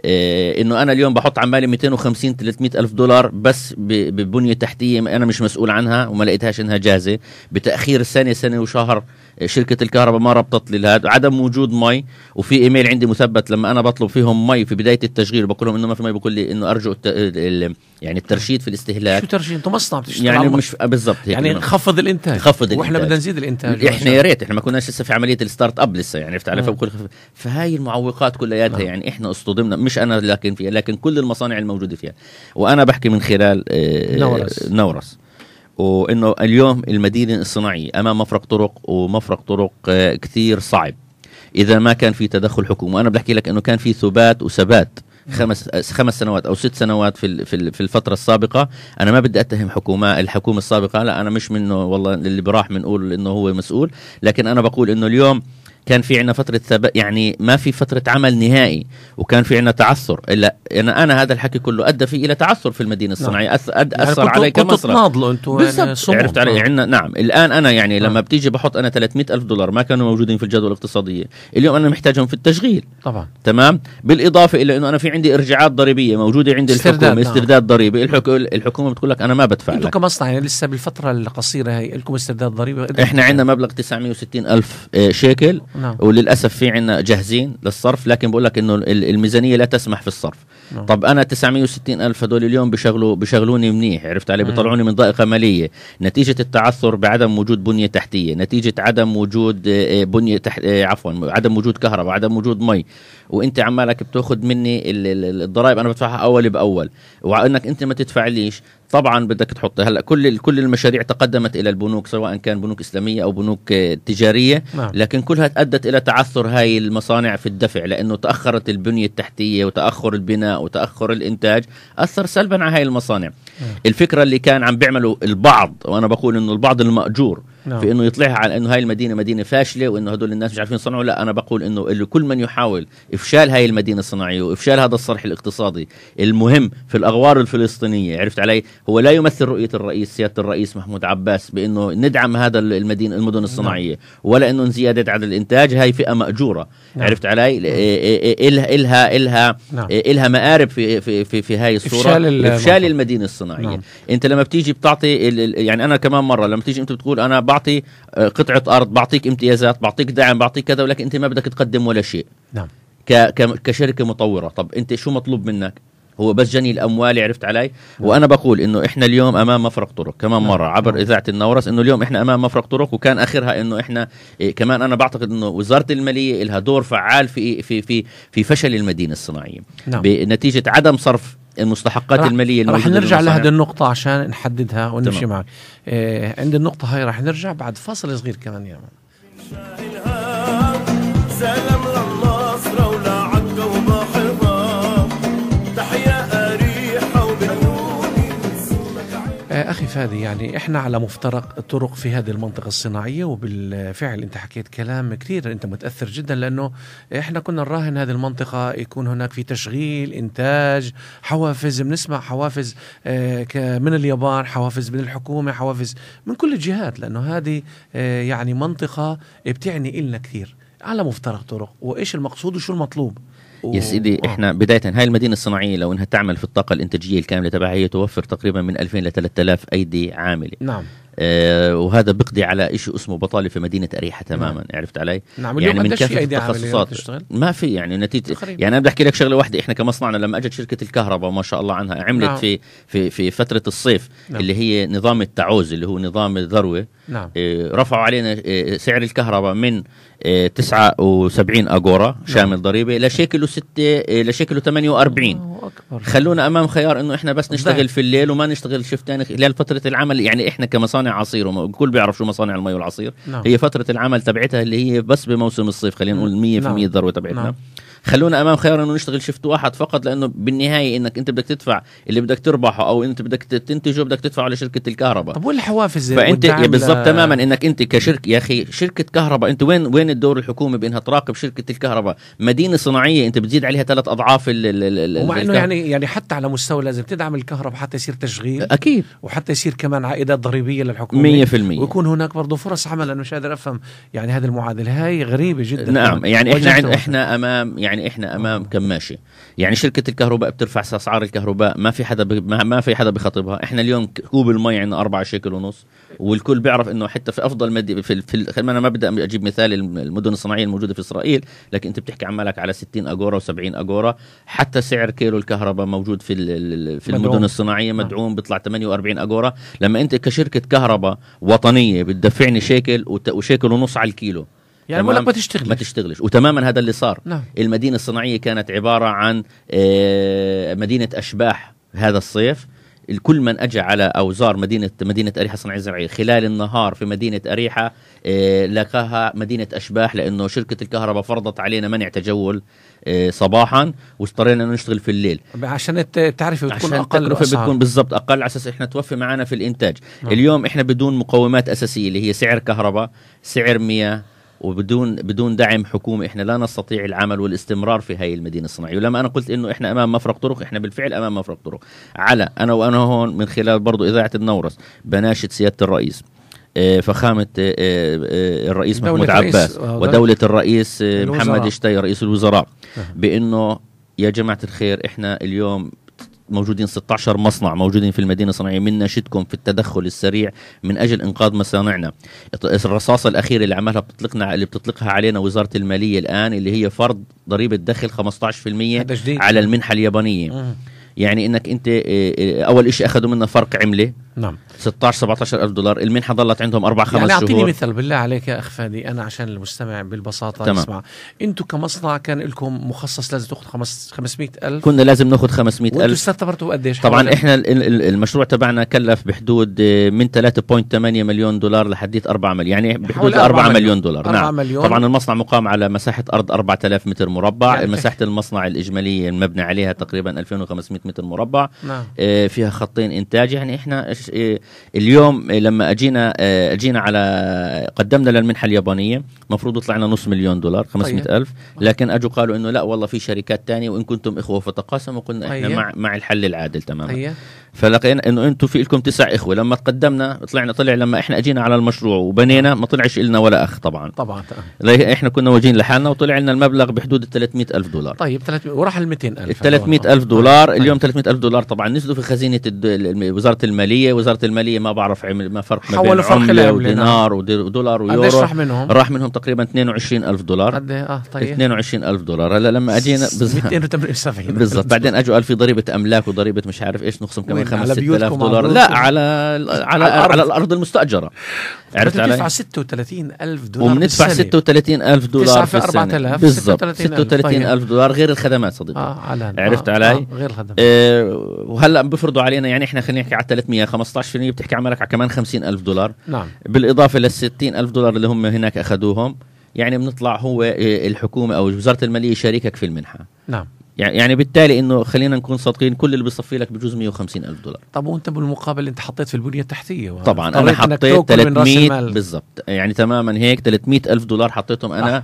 آه، انه انا اليوم بحط عمالي 250 300 الف دولار بس ببنيه تحتيه انا مش مسؤول عنها وما لقيتهاش انها جاهزه بتاخير سنه سنه وشهر شركه الكهرباء ما ربطت لي هذا عدم وجود مي وفي ايميل عندي مثبت لما انا بطلب فيهم مي في بدايه التشغيل بقول لهم انه ما في مي بقول لي انه ارجو الت... ال... يعني الترشيد في الاستهلاك شو ترشيد انتم مصنع بتشتغل يعني مش بالضبط هيك يعني نخفض الانتاج نخفض الانتاج واحنا بدنا نزيد الانتاج احنا يا ريت احنا ما كناش لسه في عمليه الستارت اب لسه يعني عرفت علي نعم. فبقول فهاي المعوقات كلياتها نعم. يعني احنا اصطدمنا مش انا لكن فيها لكن كل المصانع الموجوده فيها وانا بحكي من خلال آه، نورس نورس وانه اليوم المدينه الصناعيه امام مفرق طرق ومفرق طرق آه، كثير صعب اذا ما كان في تدخل حكومي وانا بحكي لك انه كان في ثبات وثبات خمس آه، خمس سنوات او ست سنوات في في الفتره السابقه انا ما بدي اتهم حكومه الحكومه السابقه لا انا مش منه والله اللي براح بنقول انه هو مسؤول لكن انا بقول انه اليوم كان في عندنا فتره ثبات يعني ما في فتره عمل نهائي وكان في عندنا تعثر الا انا, أنا هذا الحكي كله ادى فيه الى تعثر في المدينه نعم. الصناعيه أث... أد... يعني اثر يعني علي كمصرف تناضلوا انتم يعني عرفت علي نعم. نعم الان انا يعني نعم. لما بتيجي بحط انا 300 الف دولار ما كانوا موجودين في الجدول الاقتصاديه اليوم انا محتاجهم في التشغيل طبعا تمام بالاضافه الى انه انا في عندي ارجاعات ضريبيه موجوده عند الحكومه نعم. استرداد ضريبي الحكومه بتقول لك انا ما بدفع انتم كمصنع يعني لسه بالفتره القصيره هي لكم استرداد ضريبي احنا عندنا مبلغ 960 الف آه، شيكل نعم. وللاسف في عندنا جاهزين للصرف لكن بقول لك انه الميزانيه لا تسمح في الصرف نعم. طب انا 960 الف هدول اليوم بشغلوا بشغلوني منيح عرفت علي بيطلعوني من ضائقه ماليه نتيجه التعثر بعدم وجود بنيه تحتيه نتيجه عدم وجود آه، آه، بنيه تحت آه، عفوا عدم وجود كهرباء عدم وجود مي وانت عمالك بتاخذ مني الضرائب انا بدفعها اول باول وانك انت ما تدفعليش طبعا بدك تحط هلا كل كل المشاريع تقدمت الى البنوك سواء كان بنوك اسلاميه او بنوك آه، تجاريه نعم. لكن كلها ادت الى تعثر هاي المصانع في الدفع لانه تاخرت البنيه التحتيه وتاخر البناء وتاخر الانتاج اثر سلبا على هاي المصانع نعم. الفكره اللي كان عم بيعملوا البعض وانا بقول انه البعض الماجور نعم. في انه يطلعها على انه هاي المدينه مدينه فاشله وانه هدول الناس مش عارفين يصنعوا لا انا بقول انه اللي كل من يحاول افشال هاي المدينه الصناعيه وافشال هذا الصرح الاقتصادي المهم في الاغوار الفلسطينيه عرفت علي هو لا يمثل رؤيه الرئيس سياده الرئيس محمود عباس بانه ندعم هذا المدينه المدن الصناعيه نعم. ولا انه زياده عدد الانتاج هاي فئه ماجوره نعم. عرفت علي نعم. الها الها الها الها مآرب في في في, في هاي الصوره افشال, إفشال المدينه الصناعيه انت لما بتيجي بتعطي يعني انا كمان مره لما تيجي انت بتقول انا بعطي آه، قطعه ارض بعطيك امتيازات بعطيك دعم بعطيك كذا ولكن انت ما بدك تقدم ولا شيء نعم كشركه مطوره طب انت شو مطلوب منك هو بس جني الاموال عرفت علي نعم. وانا بقول انه احنا اليوم امام مفرق طرق كمان نعم. مره عبر نعم. اذاعه النورس انه اليوم احنا امام مفرق طرق وكان اخرها انه احنا إيه كمان انا بعتقد انه وزاره الماليه لها دور فعال في إيه، في في في فشل المدينه الصناعيه نعم. بنتيجه عدم صرف المستحقات الماليه الموجوده رح نرجع لهذه النقطه عشان نحددها ونمشي معك إيه عند النقطه هاي رح نرجع بعد فاصل صغير كمان يا مان فادي يعني احنا على مفترق طرق في هذه المنطقه الصناعيه وبالفعل انت حكيت كلام كثير انت متاثر جدا لانه احنا كنا نراهن هذه المنطقه يكون هناك في تشغيل انتاج حوافز بنسمع حوافز آه، من اليابان حوافز من الحكومه حوافز من كل الجهات لانه هذه آه، يعني منطقه بتعني إلنا كثير على مفترق طرق وايش المقصود وشو المطلوب يا سيدي آه. احنا بدايه هاي المدينه الصناعيه لو انها تعمل في الطاقه الانتاجيه الكامله تبعها هي توفر تقريبا من 2000 ل 3000 ايدي عامله نعم آه وهذا بقضي على شيء اسمه بطاله في مدينه اريحه تماما نعم. عرفت علي نعم يعني من كافه التخصصات ما في يعني نتيجه خريب. يعني انا بدي احكي لك شغله واحده احنا كمصنعنا لما اجت شركه الكهرباء ما شاء الله عنها عملت نعم. في في في فتره الصيف نعم. اللي هي نظام التعوز اللي هو نظام الذروه نعم. آه رفعوا علينا آه سعر الكهرباء من 79 اجورا نعم. شامل ضريبه لشكله 6 لشكله 48 أكبر. خلونا امام خيار انه احنا بس نشتغل في الليل وما نشتغل شيف ثاني خلال فتره العمل يعني احنا كمصانع عصير الكل بيعرف شو مصانع المي والعصير نعم. هي فتره العمل تبعتها اللي هي بس بموسم الصيف خلينا نقول 100% نعم. الذروه تبعتنا نعم. خلونا امام خيار انه نشتغل شيفت واحد فقط لانه بالنهايه انك انت بدك تدفع اللي بدك تربحه او انت بدك تنتجه بدك تدفعه لشركه الكهرباء طب والحوافز فانت بالضبط تماما انك انت كشركه يا اخي شركه كهرباء انت وين وين الدور الحكومي بانها تراقب شركه الكهرباء مدينه صناعيه انت بتزيد عليها ثلاث اضعاف ال ال ومع انه يعني يعني حتى على مستوى لازم تدعم الكهرباء حتى يصير تشغيل اكيد وحتى يصير كمان عائدات ضريبيه للحكومه 100% ويكون هناك برضه فرص عمل انا مش قادر افهم يعني هذه المعادله هاي غريبه جدا نعم يعني احنا احنا امام يعني يعني احنا امام كماشه يعني شركه الكهرباء بترفع اسعار الكهرباء ما في حدا ب... ما في حدا بخطبها احنا اليوم كوب المي عندنا 4 شيكل ونص والكل بيعرف انه حتى في افضل مد في, في انا ما بدي اجيب مثال المدن الصناعيه الموجوده في اسرائيل لكن انت بتحكي عمالك على 60 اجوره و70 اجوره حتى سعر كيلو الكهرباء موجود في ال... في مدعوم. المدن الصناعيه نعم. مدعوم بيطلع 48 اجوره لما انت كشركه كهرباء وطنيه بتدفعني شيكل وشيكل ونص على الكيلو يعني بقول لك ما تشتغلش ما تشتغلش وتماما هذا اللي صار نعم. المدينه الصناعيه كانت عباره عن آه، مدينه اشباح هذا الصيف كل من اجى على او زار مدينه مدينه اريحه صناعيه الزراعيه خلال النهار في مدينه اريحه آه، لقاها مدينه اشباح لانه شركه الكهرباء فرضت علينا منع تجول آه، صباحا واضطرينا انه نشتغل في الليل عشان تعرفي بتكون عشان اقل التكلفه بتكون بالضبط اقل على اساس احنا توفي معنا في الانتاج م. نعم. اليوم احنا بدون مقومات اساسيه اللي هي سعر كهرباء سعر مياه وبدون بدون دعم حكومي احنا لا نستطيع العمل والاستمرار في هاي المدينه الصناعيه ولما انا قلت انه احنا امام مفرق طرق احنا بالفعل امام مفرق طرق على انا وانا هون من خلال برضه اذاعه النورس بناشد سياده الرئيس آه، فخامة آه، آه، الرئيس محمود عباس ودولة الرئيس محمد شتي رئيس الوزراء بأنه يا جماعة الخير احنا اليوم موجودين 16 مصنع موجودين في المدينة الصناعية من ناشدكم في التدخل السريع من أجل إنقاذ مصانعنا الرصاصة الأخيرة اللي عملها بتطلقنا اللي بتطلقها علينا وزارة المالية الآن اللي هي فرض ضريبة دخل 15% على المنحة اليابانية يعني انك انت آه، آه، اول شيء اخذوا منا فرق عمله نعم 16 17000 دولار المنحه ضلت عندهم اربع خمس يعني شهور اعطيني مثال بالله عليك يا اخ فادي انا عشان المستمع بالبساطه تمام. يسمع انتم كمصنع كان لكم مخصص لازم تاخذ 500000 كنا لازم ناخذ 500000 وانتم استثمرتوا قديش طبعا احنا المشروع تبعنا كلف بحدود آه، من 3.8 مليون دولار لحديت 4 مليون يعني بحدود 4, مليون, مليون دولار 4 نعم مليون. طبعا المصنع مقام على مساحه ارض 4000 متر مربع يعني مساحه المصنع الاجماليه المبنى عليها تقريبا 2500 متر مربع نعم. آه، فيها خطين انتاج يعني احنا إيه، اليوم إيه، لما اجينا آه، اجينا على قدمنا للمنحه اليابانيه المفروض طلعنا نص مليون دولار 500 طيب. ألف لكن اجوا قالوا انه لا والله في شركات تانية وان كنتم اخوه فتقاسموا قلنا احنا طيب. مع مع الحل العادل تماما طيب. فلقينا انه انتم في لكم تسع اخوه لما تقدمنا طلعنا طلع لما احنا اجينا على المشروع وبنينا ما طلعش لنا ولا اخ طبعا طبعا احنا كنا واجهين لحالنا وطلع لنا المبلغ بحدود ال 300 الف دولار طيب وراح ال 200 الف ال 300 الف دولار اليوم 300 الف دولار طبعا نزلوا في خزينه وزاره الماليه زي وزاره الماليه ما بعرف عمل ما فرق ما بين عمله ودينار ودولار ويورو قديش راح منهم؟ راح منهم تقريبا 22000 دولار قد إيه؟ اه طيب 22000 دولار هلا لما اجينا <laughs> بالضبط بعدين اجوا قال في ضريبه املاك وضريبه مش عارف ايش نقسم كمان 5 6000 دولار لا على على على الارض المستاجره عرفت علي؟ 36 36000 دولار وبندفع 36000 دولار في السنه بالضبط بالضبط 36000 دولار غير الخدمات صديقي آه، عرفت آه، علي؟ آه، غير الخدمات وهلا بفرضوا علينا يعني احنا خلينا نحكي على 300 15% بتحكي عملك على كمان 50000 دولار نعم بالاضافه لل 60000 دولار اللي هم هناك اخذوهم يعني بنطلع هو آه، الحكومه او وزاره الماليه شريكك في المنحه نعم يعني بالتالي انه خلينا نكون صادقين كل اللي بيصفي لك بجوز 150 الف دولار طب وانت بالمقابل انت حطيت في البنيه التحتيه طبعا انا حطيت 300 بالضبط يعني تماما هيك 300 الف دولار حطيتهم انا آه.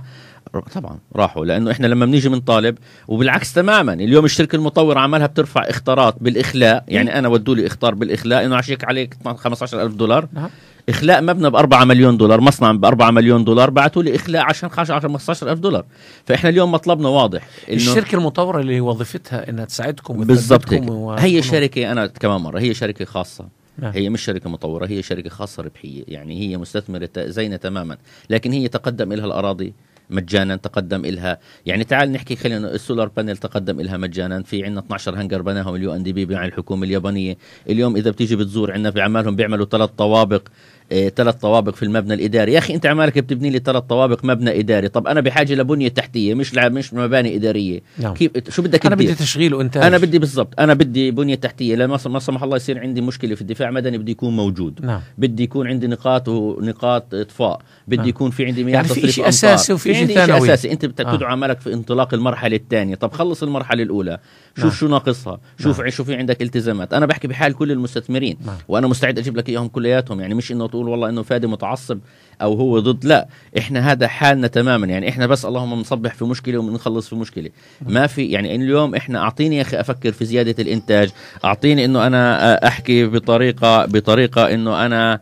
طبعا راحوا لانه احنا لما بنيجي من طالب وبالعكس تماما اليوم الشركه المطوره عمالها بترفع اختارات بالاخلاء يعني انا ودوا لي اختار بالاخلاء انه عشيك عليك 15000 دولار أه. اخلاء مبنى ب 4 مليون دولار مصنع ب 4 مليون دولار بعثوا لي اخلاء عشان 15000 دولار فاحنا اليوم مطلبنا واضح إنه الشركه المطوره اللي وظيفتها انها تساعدكم بالضبط و... هي شركه انا كمان مره هي شركه خاصه نعم. هي مش شركة مطورة هي شركة خاصة ربحية يعني هي مستثمرة زينا تماما لكن هي تقدم لها الأراضي مجانا تقدم إلها يعني تعال نحكي خلينا السولار بانل تقدم إلها مجانا في عندنا 12 هنجر بناهم اليو ان دي بي مع الحكومه اليابانيه اليوم اذا بتيجي بتزور عندنا اعمالهم بيعملوا ثلاث طوابق ثلاث إيه، طوابق في المبنى الاداري يا اخي انت عمالك بتبني لي ثلاث طوابق مبنى اداري طب انا بحاجه لبنيه تحتيه مش مش مباني اداريه نعم. كيف شو بدك انا بدي تشغيل وانتاج انا بدي بالضبط انا بدي بنيه تحتيه لا ما سمح الله يصير عندي مشكله في الدفاع المدني بدي يكون موجود نعم. بدي يكون عندي نقاط ونقاط اطفاء بدي نعم. يكون في عندي مياه يعني في شيء اساسي وفي شيء ثانوي اساسي انت بتدعو آه. عمالك في انطلاق المرحله الثانيه طب خلص المرحله الاولى شوف نعم. شو ناقصها شوف نعم. شو في عندك التزامات انا بحكي بحال كل المستثمرين نعم. وانا مستعد اجيب لك اياهم كلياتهم يعني مش انه تقول والله انه فادي متعصب او هو ضد لا احنا هذا حالنا تماما يعني احنا بس اللهم بنصبح في مشكله وبنخلص في مشكله ما في يعني اليوم احنا اعطيني يا اخي افكر في زياده الانتاج اعطيني انه انا احكي بطريقه بطريقه انه انا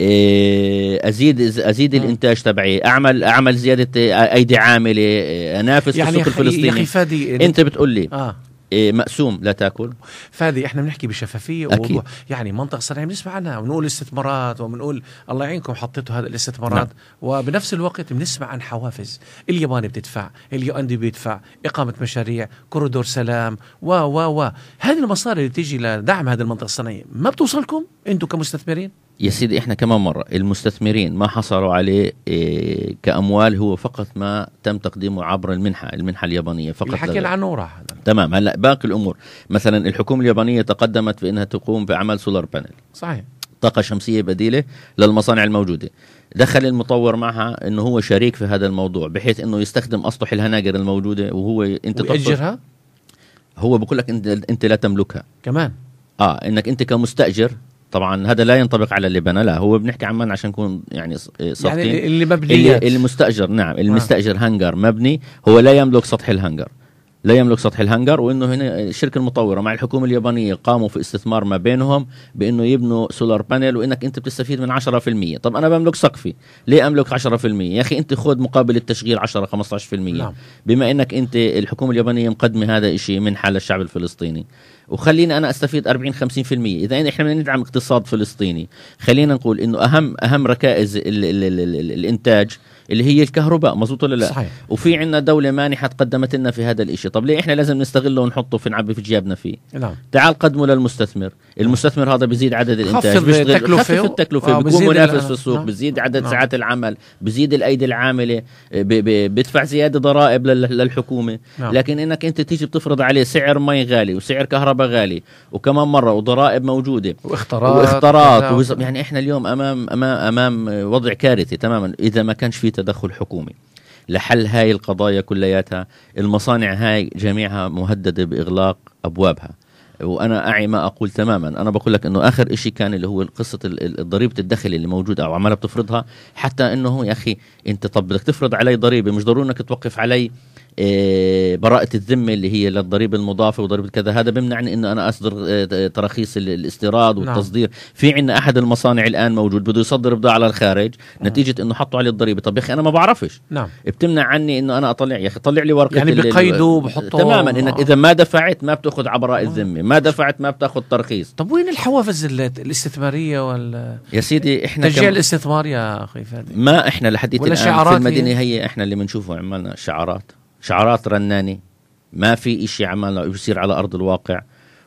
إيه، ازيد ازيد الانتاج تبعي اعمل اعمل زياده ايدي عامله انافس يعني في السوق الفلسطيني يا اخي فادي انت بتقول لي آه. إيه، مقسوم لا تاكل فادي احنا بنحكي بشفافيه أكيد. ووضوح يعني منطقه صناعيه يعني بنسمع عنها بنقول استثمارات وبنقول الله يعينكم حطيتوا هذا الاستثمارات نعم. وبنفس الوقت بنسمع عن حوافز اليابان بتدفع اليوندي بيدفع اقامه مشاريع كوريدور سلام و و و هذه المصاري اللي تيجي لدعم هذه المنطقه الصناعيه ما بتوصلكم انتم كمستثمرين يا سيدي احنا كمان مره المستثمرين ما حصلوا عليه إيه كاموال هو فقط ما تم تقديمه عبر المنحه المنحه اليابانيه فقط اللي حكينا عنه راح تمام هلا باقي الامور مثلا الحكومه اليابانيه تقدمت بانها تقوم بعمل سولار بانل صحيح طاقه شمسيه بديله للمصانع الموجوده دخل المطور معها انه هو شريك في هذا الموضوع بحيث انه يستخدم اسطح الهناجر الموجوده وهو انت تاجرها هو بقول لك انت, انت لا تملكها كمان اه انك انت كمستاجر طبعا هذا لا ينطبق على اللي بنى لا هو بنحكي عمان عشان نكون يعني, آه، يعني صادقين يعني اللي اللي, نعم المستاجر نعم. هانجر مبني هو لا يملك سطح الهانجر لا يملك سطح الهنجر وانه هنا الشركه المطوره مع الحكومه اليابانيه قاموا في استثمار ما بينهم بانه يبنوا سولار بانل وانك انت بتستفيد من 10% طب انا بملك سقفي ليه املك 10% يا اخي انت خذ مقابل التشغيل 10 15% نعم. بما انك انت الحكومه اليابانيه مقدمه هذا الشيء منحه للشعب الفلسطيني وخليني انا استفيد 40 50% اذا احنا بدنا ندعم اقتصاد فلسطيني خلينا نقول انه اهم اهم ركائز الـ الـ الـ الـ الانتاج اللي هي الكهرباء مزبوط ولا لا صحيح. وفي عندنا دولة مانحة تقدمت لنا في هذا الإشي طب ليه إحنا لازم نستغله ونحطه في نعبي في جيابنا فيه نعم. تعال قدمه للمستثمر المستثمر هذا بيزيد عدد الإنتاج بيشتغل التكلفة خفف التكلفة آه بيكون منافس في السوق نعم. بيزيد عدد نعم. ساعات العمل بيزيد الأيدي العاملة بيدفع زيادة ضرائب للحكومة نعم. لكن إنك أنت تيجي بتفرض عليه سعر مي غالي وسعر كهرباء غالي وكمان مرة وضرائب موجودة نعم. وز... يعني إحنا اليوم أمام أمام, أمام وضع كارثي تماما إذا ما كانش في تدخل حكومي لحل هاي القضايا كلياتها المصانع هاي جميعها مهددة بإغلاق أبوابها وانا اعي ما اقول تماما انا بقول لك انه اخر شيء كان اللي هو قصه ضريبه الدخل اللي موجوده او عماله بتفرضها حتى انه يا اخي انت طب بدك تفرض علي ضريبه مش ضروري انك توقف علي إيه، براءة الذمة اللي هي للضريبة المضافة وضريبة كذا هذا بمنعني أنه أنا أصدر إيه، تراخيص الاستيراد نعم. والتصدير نعم. في عندنا أحد المصانع الآن موجود بده يصدر بضاعة على الخارج نعم. نتيجة أنه حطوا عليه الضريبة طب يا أخي أنا ما بعرفش نعم. بتمنع عني أنه أنا أطلع يا أخي طلع لي ورقة يعني بقيدوا بحطوا تماما إنك آه. إذا ما دفعت ما بتأخذ على براءة الذمة ما نعم. دفعت ما بتأخذ ترخيص طب وين الحوافز الاستثمارية وال يا سيدي إحنا تشجيع الاستثمار يا أخي فادي ما إحنا لحديت الآن في المدينة يعني؟ هي إحنا اللي بنشوفه عمالنا شعارات شعارات رنانه ما في إشي عمله بيصير على أرض الواقع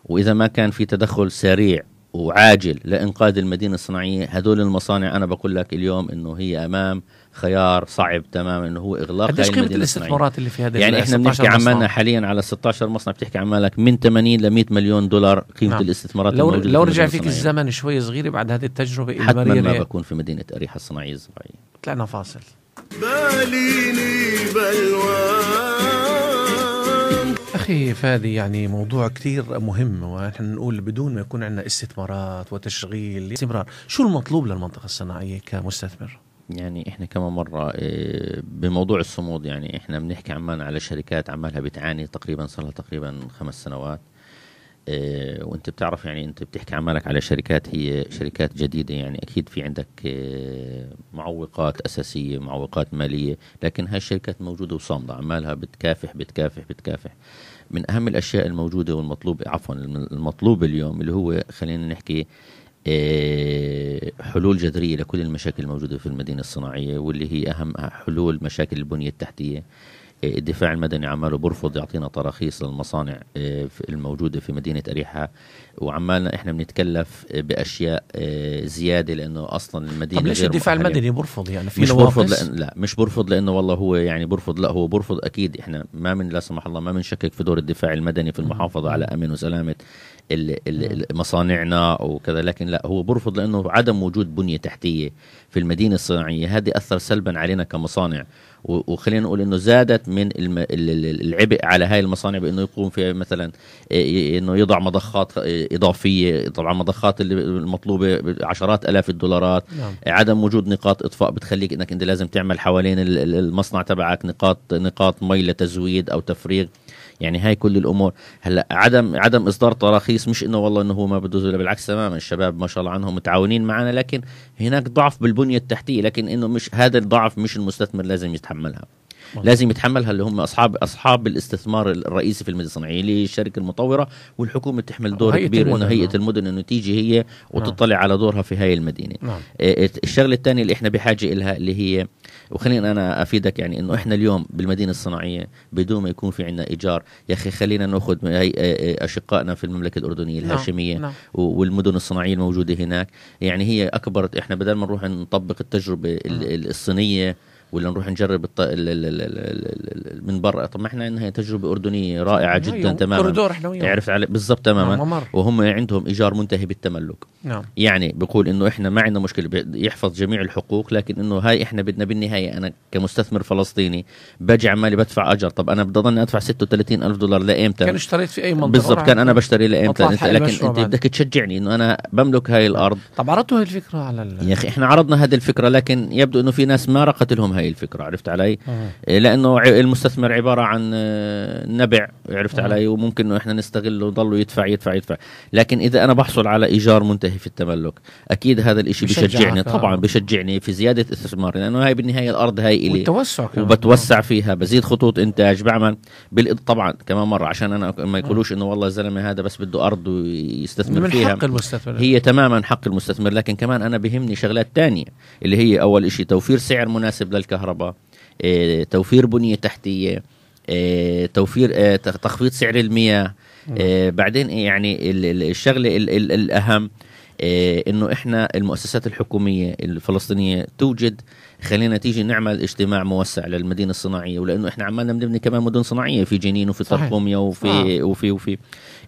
وإذا ما كان في تدخل سريع وعاجل لإنقاذ المدينة الصناعية هدول المصانع أنا بقول لك اليوم إنه هي أمام خيار صعب تماما انه هو اغلاق قديش قيمه الاستثمارات اللي في هذا يعني احنا بنحكي عمالنا حاليا على 16 مصنع بتحكي عمالك من 80 ل 100 مليون دولار قيمه نعم. الاستثمارات لو لو رجع فيك الصناعية. الزمن شوي صغيره بعد هذه التجربه حتما ما بكون في مدينه اريحه الصناعيه الزراعيه طلعنا فاصل باليني بلوان أخي فادي يعني موضوع كثير مهم ونحن نقول بدون ما يكون عندنا استثمارات وتشغيل استمرار شو المطلوب للمنطقة الصناعية كمستثمر؟ يعني احنا كمان مره إيه، بموضوع الصمود يعني احنا بنحكي عمان على شركات عمالها بتعاني تقريبا صار لها تقريبا خمس سنوات آه، وانت بتعرف يعني انت بتحكي عمالك على شركات هي شركات جديده يعني اكيد في عندك آه، معوقات اساسيه معوقات ماليه لكن هاي الشركات موجوده وصامده عمالها بتكافح بتكافح بتكافح من اهم الاشياء الموجوده والمطلوب عفوا المطلوب اليوم اللي هو خلينا نحكي آه، حلول جذريه لكل المشاكل الموجوده في المدينه الصناعيه واللي هي اهم حلول مشاكل البنيه التحتيه إيه، الدفاع المدني عماله برفض يعطينا تراخيص للمصانع إيه، الموجوده في مدينه اريحا وعمالنا احنا بنتكلف إيه، باشياء زياده لانه اصلا المدينه طب ليش الدفاع المدني برفض يعني في مش برفض لأن لا مش برفض لانه والله هو يعني برفض لا هو برفض اكيد احنا ما من لا سمح الله ما بنشكك في دور الدفاع المدني في المحافظه على امن وسلامه مصانعنا وكذا لكن لا هو برفض لانه عدم وجود بنيه تحتيه في المدينه الصناعيه هذه اثر سلبا علينا كمصانع وخلينا نقول انه زادت من العبء على هاي المصانع بانه يقوم فيها مثلا انه يضع مضخات اضافيه طبعا مضخات المطلوبه بعشرات الاف الدولارات نعم. عدم وجود نقاط اطفاء بتخليك انك انت لازم تعمل حوالين المصنع تبعك نقاط نقاط مي لتزويد او تفريغ يعني هاي كل الامور هلا عدم عدم اصدار تراخيص مش انه والله انه هو ما بده لا بالعكس تماما الشباب ما شاء الله عنهم متعاونين معنا لكن هناك ضعف بالبنيه التحتيه لكن انه مش هذا الضعف مش المستثمر لازم يتحملها مم. لازم يتحملها اللي هم اصحاب اصحاب الاستثمار الرئيسي في المدن الصناعيه اللي هي الشركه المطوره والحكومه تحمل دور كبير انه هيئه نعم. المدن انه تيجي هي نعم. وتطلع على دورها في هاي المدينه نعم. آه، آه، الشغله الثانيه اللي احنا بحاجه لها اللي هي وخلينا انا افيدك يعني انه احنا اليوم بالمدينه الصناعيه بدون ما يكون في عندنا ايجار يا اخي خلينا ناخذ آه، آه، اشقائنا في المملكه الاردنيه نعم، الهاشميه نعم. والمدن الصناعيه الموجوده هناك يعني هي اكبر احنا بدل ما نروح نطبق التجربه الصينيه ولا نروح نجرب الط... ال... ال... ال... من برا طب ما احنا انها تجربه اردنيه نعم، رائعه نعم، جدا تماما كوريدور احنا وياهم تعرف علي بالضبط نعم، تماما وهم عندهم ايجار منتهي بالتملك نعم يعني بقول انه احنا ما عندنا مشكله يحفظ جميع الحقوق لكن انه هاي احنا بدنا بالنهايه انا كمستثمر فلسطيني باجي عمالي بدفع اجر طب انا بدي اضلني ادفع 36 الف دولار لايمتى كان اشتريت في اي منطقه بالضبط كان انا بشتري لايمتى لكن انت بدك تشجعني انه انا بملك هاي الارض طب عرضتوا هاي الفكره على ال... يا اخي احنا عرضنا هذه الفكره لكن يبدو انه في ناس ما رقت لهم هاي هاي الفكره عرفت علي آه. لانه المستثمر عباره عن آه، نبع عرفت آه. علي وممكن انه احنا نستغله وضله يدفع يدفع يدفع لكن اذا انا بحصل على ايجار منتهي في التملك اكيد هذا الإشي بشجعني آه. طبعا بشجعني في زياده استثماري لانه هاي بالنهايه الارض هاي الي والتوسع كمان. وبتوسع فيها بزيد خطوط انتاج بعمل بال... طبعا كمان مره عشان انا ما يقولوش انه والله الزلمه هذا بس بده ارض ويستثمر من فيها حق المستثمر هي تماما حق المستثمر لكن كمان انا بهمني شغلات تانية اللي هي اول شيء توفير سعر مناسب للك كهرباء آه، توفير بنيه تحتيه آه، توفير آه، تخفيض سعر المياه بعدين يعني الشغله الاهم انه احنا المؤسسات الحكوميه الفلسطينيه توجد خلينا تيجي نعمل اجتماع موسع للمدينه الصناعيه ولانه احنا عمالنا بنبني كمان مدن صناعيه في جنين وفي طرقوميا وفي, وفي وفي وفي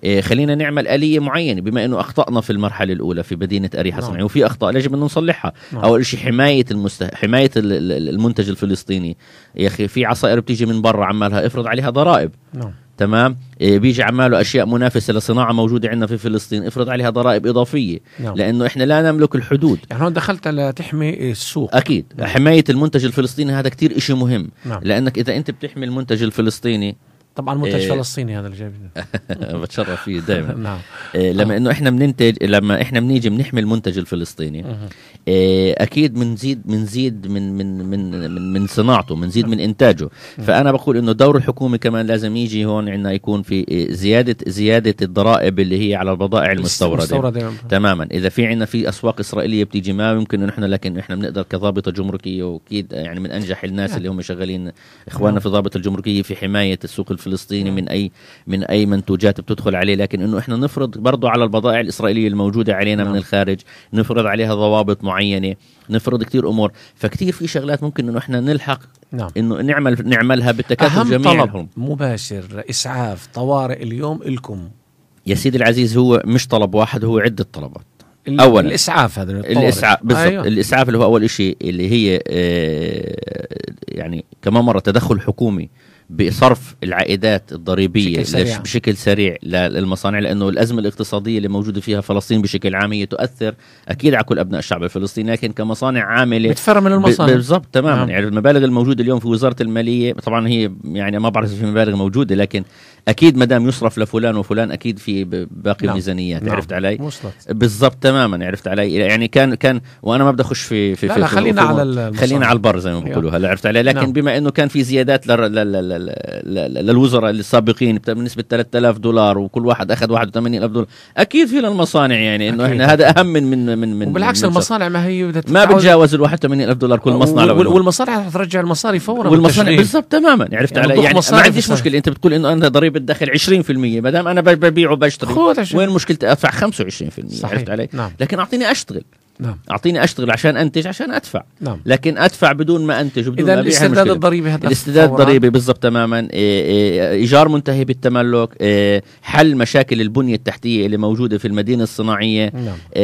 إيه، خلينا نعمل آلية معينة بما أنه أخطأنا في المرحلة الأولى في مدينه أريحة نعم. صناعية وفي أخطاء يجب أن نصلحها نعم. أول شيء حماية المسته... حماية المنتج الفلسطيني يا أخي في عصائر بتيجي من برا عمالها افرض عليها ضرائب نعم. تمام إيه، بيجي عماله اشياء منافسه لصناعه موجوده عندنا في فلسطين افرض عليها ضرائب اضافيه نعم. لانه احنا لا نملك الحدود يعني هون دخلت لتحمي السوق اكيد نعم. حمايه المنتج الفلسطيني هذا كتير إشي مهم نعم. لانك اذا انت بتحمي المنتج الفلسطيني طبعا منتج إيه فلسطيني هذا اللي جايبينه <laughs> بتشرف فيه دائما <laughs> نعم إيه لما انه احنا بننتج لما احنا بنيجي بنحمي المنتج الفلسطيني إيه اكيد بنزيد بنزيد من من من من, من صناعته بنزيد من انتاجه فانا بقول انه دور الحكومه كمان لازم يجي هون عندنا يكون في إيه، زياده زياده الضرائب اللي هي على البضائع المستورده المستورده تماما اذا في عندنا في اسواق اسرائيليه بتيجي ما يمكن نحن لكن احنا بنقدر كضابطه جمركيه واكيد يعني من انجح الناس نعم. اللي هم شغالين اخواننا نعم. في ضابطه الجمركيه في حمايه السوق الفلسطيني نعم. من اي من اي منتوجات بتدخل عليه لكن انه احنا نفرض برضه على البضائع الاسرائيليه الموجوده علينا من نعم. الخارج نفرض عليها ضوابط معينه نفرض كثير امور فكثير في شغلات ممكن انه احنا نلحق نعم. انه نعمل نعملها بالتكاتف أهم جميعهم طلب مباشر اسعاف طوارئ اليوم الكم يا سيدي العزيز هو مش طلب واحد هو عده طلبات اولا الاسعاف هذا الاسعاف بالضبط أيوة. الاسعاف اللي هو اول شيء اللي هي آه يعني كمان مره تدخل حكومي بصرف العائدات الضريبيه بشكل سريع, بشكل سريع للمصانع لانه الازمه الاقتصاديه اللي موجوده فيها فلسطين بشكل عام هي تؤثر اكيد على كل ابناء الشعب الفلسطيني لكن كمصانع عامله بتفر من المصانع بالضبط تماما نعم. يعني المبالغ الموجوده اليوم في وزاره الماليه طبعا هي يعني ما بعرف في مبالغ موجوده لكن اكيد ما دام يصرف لفلان وفلان اكيد في باقي نعم. ميزانيات نعم. عرفت علي بالضبط تماما عرفت علي يعني كان كان وانا ما بدي اخش في في لا, في لا خلينا على خلينا على البر زي ما بيقولوا هلا عرفت علي نعم. لكن نعم. بما انه كان في زيادات للوزراء السابقين بنسبه 3000 دولار وكل واحد اخذ 81000 دولار اكيد في للمصانع يعني انه احنا هذا اهم من من من من وبالعكس من المصانع ما هي ما بتجاوز ال 81000 دولار كل مصنع والمصانع رح ترجع المصاري فورا والمصانع بالضبط تماما عرفت يعني علي يعني ما عنديش مشكله انت بتقول انه انا ضريبه بجيب 20% ما دام انا ببيعه بشتري وين مشكلتي ادفع 25% صحيح. عرفت علي؟ نعم. لكن اعطيني اشتغل نعم اعطيني اشتغل عشان انتج عشان ادفع نعم. لكن ادفع بدون ما انتج بدون اذا الاستداد الضريبي هذا الاستداد الضريبي بالضبط تماما إيه، إيه، ايجار منتهي بالتملك إيه، حل مشاكل البنيه التحتيه اللي موجوده في المدينه الصناعيه نعم.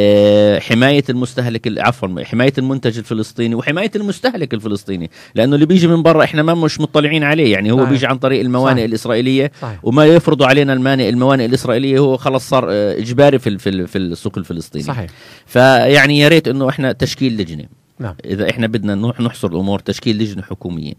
حمايه المستهلك عفوا حمايه المنتج الفلسطيني وحمايه المستهلك الفلسطيني لانه اللي بيجي من برا احنا ما مش مطلعين عليه يعني هو صحيح. بيجي عن طريق الموانئ صحيح. الاسرائيليه صحيح. وما يفرضوا علينا الموانئ الموانئ الاسرائيليه هو خلص صار اجباري في في السوق الفلسطيني صحيح فيعني يا ريت انه احنا تشكيل لجنه نعم اذا احنا بدنا نروح نحصر الامور تشكيل لجنه حكوميه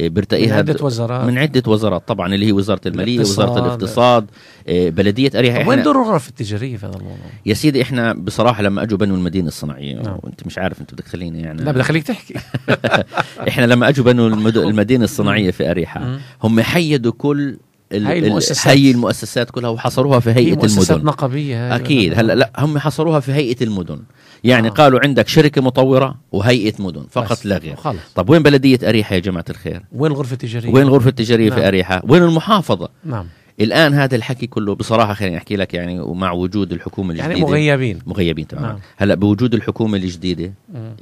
إيه، برتقيها من عده وزارات من عده وزارات طبعا اللي هي وزاره الماليه وزاره الاقتصاد إيه، بلديه اريحه وين دور الغرف التجاريه في هذا الموضوع؟ يا سيدي احنا بصراحه لما اجوا بنوا المدينه الصناعيه نعم. وانت مش عارف انت بدك تخليني إيه، يعني لا بدي اخليك تحكي <laughs> احنا لما اجوا بنوا <laughs> المدينه الصناعيه في اريحه هم حيدوا كل ال المؤسسات هي المؤسسات كلها وحصروها في هيئه هي مؤسسات نقبيه هي اكيد هلا لا هم حصروها في هيئه المدن يعني آه. قالوا عندك شركه مطوره وهيئه مدن فقط لا غير طب وين بلديه اريحه يا جماعه الخير وين الغرفه التجاريه وين الغرفه التجاريه نعم. في اريحه وين المحافظه نعم الان هذا الحكي كله بصراحه خليني احكي لك يعني ومع وجود الحكومه يعني الجديده يعني مغيبين مغيبين تماما نعم. هلا بوجود الحكومه الجديده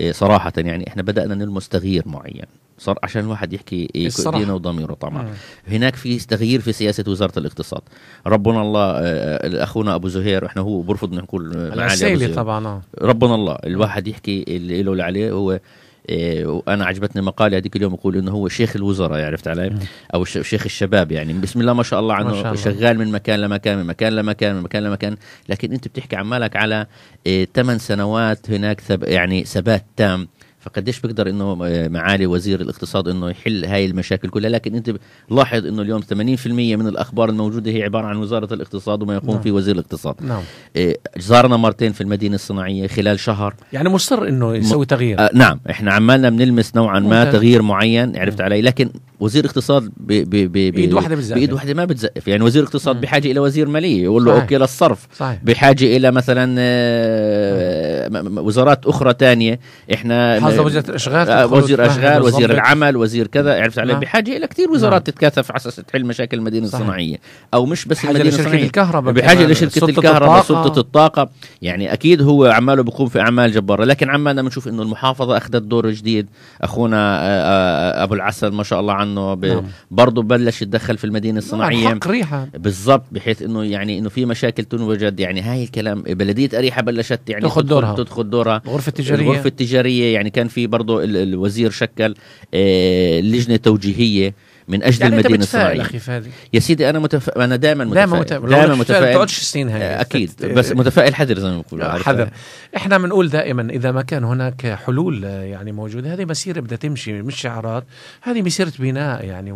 إيه صراحه يعني احنا بدانا نلمس تغيير معين صار عشان الواحد يحكي إيه, إيه، دينه وضميره طبعا هناك في تغيير في سياسه وزاره الاقتصاد ربنا الله آه, آه، اخونا ابو زهير احنا هو برفض نقول آه، العسيلي طبعا آه. ربنا الله الواحد يحكي اللي له اللي عليه هو إيه وانا عجبتني مقاله هذيك اليوم يقول انه هو شيخ الوزراء عرفت علي او شيخ الشباب يعني بسم الله ما شاء الله عنه شاء الله. شغال من مكان لمكان من مكان لمكان من مكان لمكان لكن انت بتحكي عمالك على ثمان إيه سنوات هناك ثب يعني ثبات تام فقديش بيقدر انه آه، معالي وزير الاقتصاد انه يحل هاي المشاكل كلها لكن انت لاحظ انه اليوم 80% من الاخبار الموجوده هي عباره عن وزاره الاقتصاد وما يقوم نعم. فيه وزير الاقتصاد نعم آه، زارنا مرتين في المدينه الصناعيه خلال شهر يعني مصر انه يسوي تغيير م... آه نعم احنا عمالنا بنلمس نوعا ما تغيير معين عرفت نعم. علي لكن وزير اقتصاد بايد واحده بتزقف بايد واحده ما بتزقف يعني وزير اقتصاد بحاجه الى وزير ماليه يقول له اوكي للصرف صحيح. بحاجه الى مثلا آه، وزارات اخرى تانية احنا حظه وزير الاشغال آه، وزير اشغال وزير العمل وزير كذا عرفت علي نعم. بحاجه الى كثير وزارات نعم. تتكاثف على اساس تحل مشاكل المدينه الصناعيه او مش بس المدينه الصناعيه الكهرباء بحاجه لشركه الكهرباء سلطه الطاقه يعني اكيد هو عماله بيقوم في اعمال جباره لكن عمالنا بنشوف انه المحافظه اخذت دور جديد اخونا آه، ابو العسل ما شاء الله عنه عنه ب... نعم. برضه بلش يتدخل في المدينه نعم، الصناعيه نعم ريحه بالضبط بحيث انه يعني انه في مشاكل تنوجد يعني هاي الكلام بلديه اريحه بلشت يعني تدخل دورها تدخل دورها الغرفه التجاريه الغرفه التجاريه يعني كان في برضه الوزير شكل آه، لجنه توجيهيه من اجل يعني المدينه الصناعيه اخي فادي يا سيدي انا متف... انا دائما متفائل دائما متفائل دائما متفائل ما تقعدش سنين هاي اكيد بس متفائل حذر زي ما بيقولوا آه، حذر احنا بنقول دائما اذا ما كان هناك حلول آه، يعني موجوده هذه مسيره بدها تمشي مش شعارات هذه مسيره بناء يعني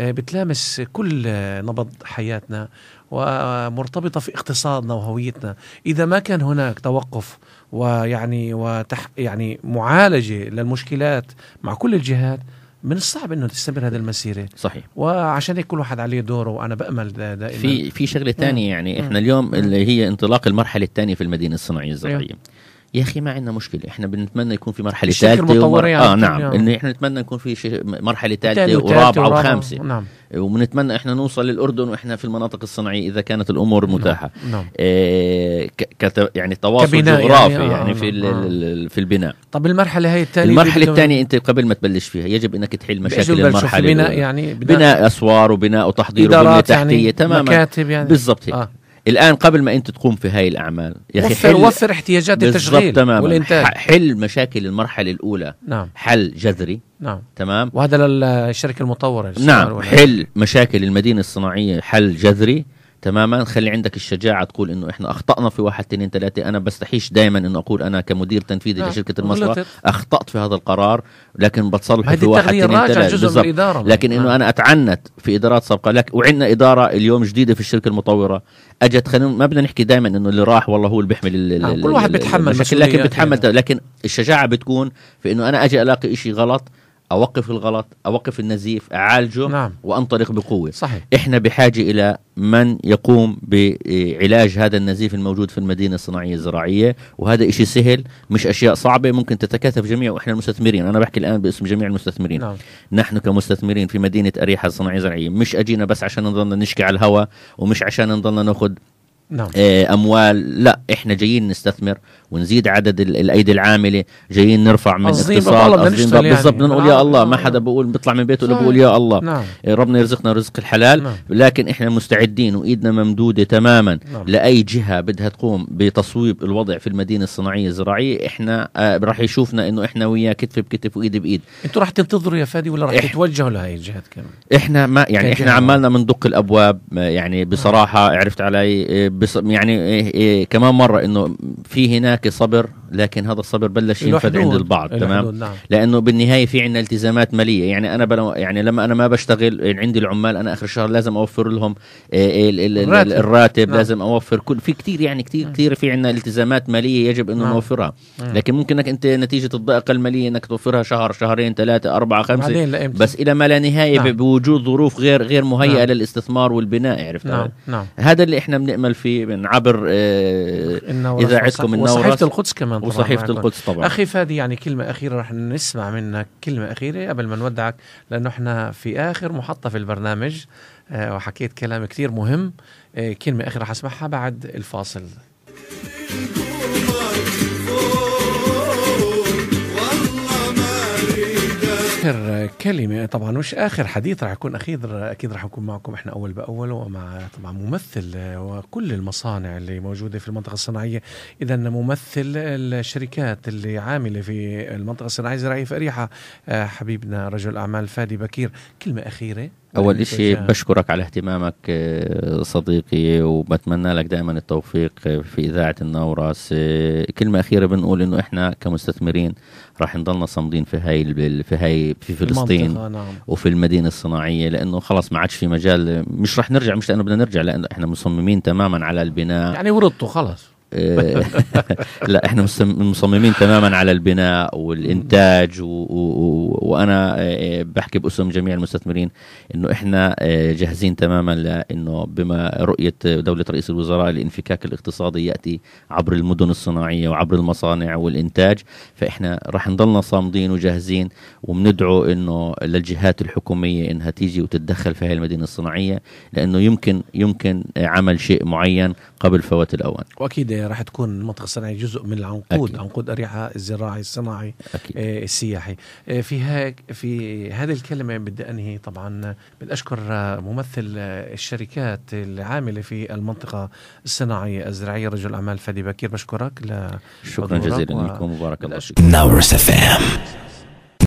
وبتلامس آه، كل نبض حياتنا ومرتبطة في اقتصادنا وهويتنا إذا ما كان هناك توقف ويعني وتح يعني معالجة للمشكلات مع كل الجهات من الصعب انه تستمر هذه المسيره صحيح وعشان هيك كل واحد عليه دوره وانا بامل دائما في في شغله ثانيه يعني احنا اليوم اللي هي انطلاق المرحله الثانيه في المدينه الصناعيه الزراعيه أيوه. يا اخي ما عندنا مشكله احنا بنتمنى يكون في مرحله ثالثه ومر... يعني اه نعم يعني. انه احنا نتمنى يكون في شي... مرحله ثالثه ورابعه وخامسه نعم وبنتمنى احنا نوصل للاردن واحنا في المناطق الصناعيه اذا كانت الامور نعم، متاحه نعم إيه ك... يعني تواصل يعني، جغرافي يعني, آه يعني في آه. في البناء طب المرحله هي الثانيه المرحله الثانيه انت قبل ما تبلش فيها يجب انك تحل مشاكل المرحله بناء يعني بناء, بناء اسوار وبناء وتحضير وبنية يعني تحتيه يعني تماما مكاتب يعني بالضبط هيك آه. الان قبل ما انت تقوم في هاي الاعمال يا اخي وفر حل وفر احتياجات التشغيل تماما والانتاج حل مشاكل المرحله الاولى نعم حل جذري نعم تمام وهذا للشركه المطوره نعم حل مشاكل المدينه الصناعيه حل جذري تماما خلي عندك الشجاعه تقول انه احنا اخطانا في واحد اثنين ثلاثه انا بستحيش دائما انه اقول انا كمدير تنفيذي آه. لشركه المصرف اخطات في هذا القرار لكن بتصلح في واحد اثنين ثلاثه لكن انه آه. انا اتعنت في ادارات سابقه لك وعندنا اداره اليوم جديده في الشركه المطوره اجت خلينا ما بدنا نحكي دائما انه اللي راح والله هو اللي بيحمل آه. نعم، كل واحد بيتحمل لكن بيتحمل يعني. لكن الشجاعه بتكون في انه انا اجي الاقي شيء غلط اوقف الغلط اوقف النزيف اعالجه نعم. وانطلق بقوه صحيح. احنا بحاجه الى من يقوم بعلاج هذا النزيف الموجود في المدينه الصناعيه الزراعيه وهذا إشي سهل مش اشياء صعبه ممكن تتكاتف جميع واحنا المستثمرين انا بحكي الان باسم جميع المستثمرين نعم. نحن كمستثمرين في مدينه اريحه الصناعيه الزراعيه مش اجينا بس عشان نضلنا نشكي على الهواء ومش عشان نضلنا ناخذ نعم. آه، اموال لا احنا جايين نستثمر ونزيد عدد الايدي العامله جايين نرفع من اقتصاد قصدين يعني. بالضبط بنقول نقول يا نعم، الله ما نعم. حدا بقول بيطلع من بيته الا بقول يا الله نعم. إيه، ربنا يرزقنا رزق الحلال نعم. لكن احنا مستعدين وايدنا ممدوده تماما نعم. لاي جهه بدها تقوم بتصويب الوضع في المدينه الصناعيه الزراعيه احنا آه راح يشوفنا انه احنا وياه كتف بكتف وايد بايد انتوا راح تنتظروا يا فادي ولا راح تتوجهوا لهي الجهات كمان احنا ما يعني احنا عمالنا بندق الابواب آه، يعني بصراحه عرفت علي آه، بص... يعني إيه إيه كمان مره انه في هناك صبر لكن هذا الصبر بلش ينفذ عند البعض تمام نعم. لانه بالنهايه في عندنا التزامات ماليه يعني انا بل... يعني لما انا ما بشتغل يعني عندي العمال انا اخر الشهر لازم اوفر لهم إيه إيه الراتب, الراتب نعم. لازم اوفر كل في كثير يعني كثير نعم. كثير في عندنا التزامات ماليه يجب انه نعم. نوفرها نعم. لكن ممكن انك انت نتيجه الضائقه الماليه انك توفرها شهر شهرين ثلاثه اربعه خمسه بس الى ما لا نهايه نعم. بوجود ظروف غير غير مهيئه نعم. للاستثمار والبناء عرفت نعم. نعم. هذا اللي احنا بنامل فيه في من عبر آه، اذاعتكم النورس وصحيفه القدس كمان طبعا وصحيفه القدس طبعا اخي فادي يعني كلمه اخيره رح نسمع منك كلمه اخيره قبل ما نودعك لانه احنا في اخر محطه في البرنامج آه، وحكيت كلام كثير مهم آه، كلمه اخيره حسمعها بعد الفاصل اخر كلمه طبعا مش اخر حديث راح يكون اخير اكيد راح يكون معكم احنا اول باول ومع طبعا ممثل وكل المصانع اللي موجوده في المنطقه الصناعيه اذا ممثل الشركات اللي عامله في المنطقه الصناعيه الزراعيه في اريحه آه، حبيبنا رجل اعمال فادي بكير كلمه اخيره اول شيء بشكرك على اهتمامك آه، صديقي وبتمنى لك دائما التوفيق آه، في اذاعه النورس آه، كلمه اخيره بنقول انه احنا كمستثمرين راح نضلنا صامدين في هاي في هاي في فلسطين نعم. وفي المدينه الصناعيه لانه خلاص ما عادش في مجال مش راح نرجع مش لانه بدنا نرجع لانه احنا مصممين تماما على البناء يعني ورطوا خلاص آه، <laughs> لا احنا مصممين تماما على البناء والانتاج و... و... وانا آه، بحكي باسم جميع المستثمرين انه احنا آه، جاهزين تماما لانه بما رؤيه دوله رئيس الوزراء الانفكاك الاقتصادي ياتي عبر المدن الصناعيه وعبر المصانع والانتاج فاحنا رح نضلنا صامدين وجاهزين وبندعو انه للجهات الحكوميه انها تيجي وتتدخل في هاي المدينه الصناعيه لانه يمكن يمكن عمل شيء معين قبل فوات الاوان واكيد راح تكون المنطقه الصناعيه جزء من العنقود أكيد. عنقود اريحه الزراعي الصناعي أكيد. آه، السياحي آه، في هيك في هذه الكلمه بدي انهي طبعا بدي اشكر آه، ممثل الشركات العامله في المنطقه الصناعيه الزراعيه رجل اعمال فادي بكير بشكرك شكرا جزيلا لكم وبارك الله فيكم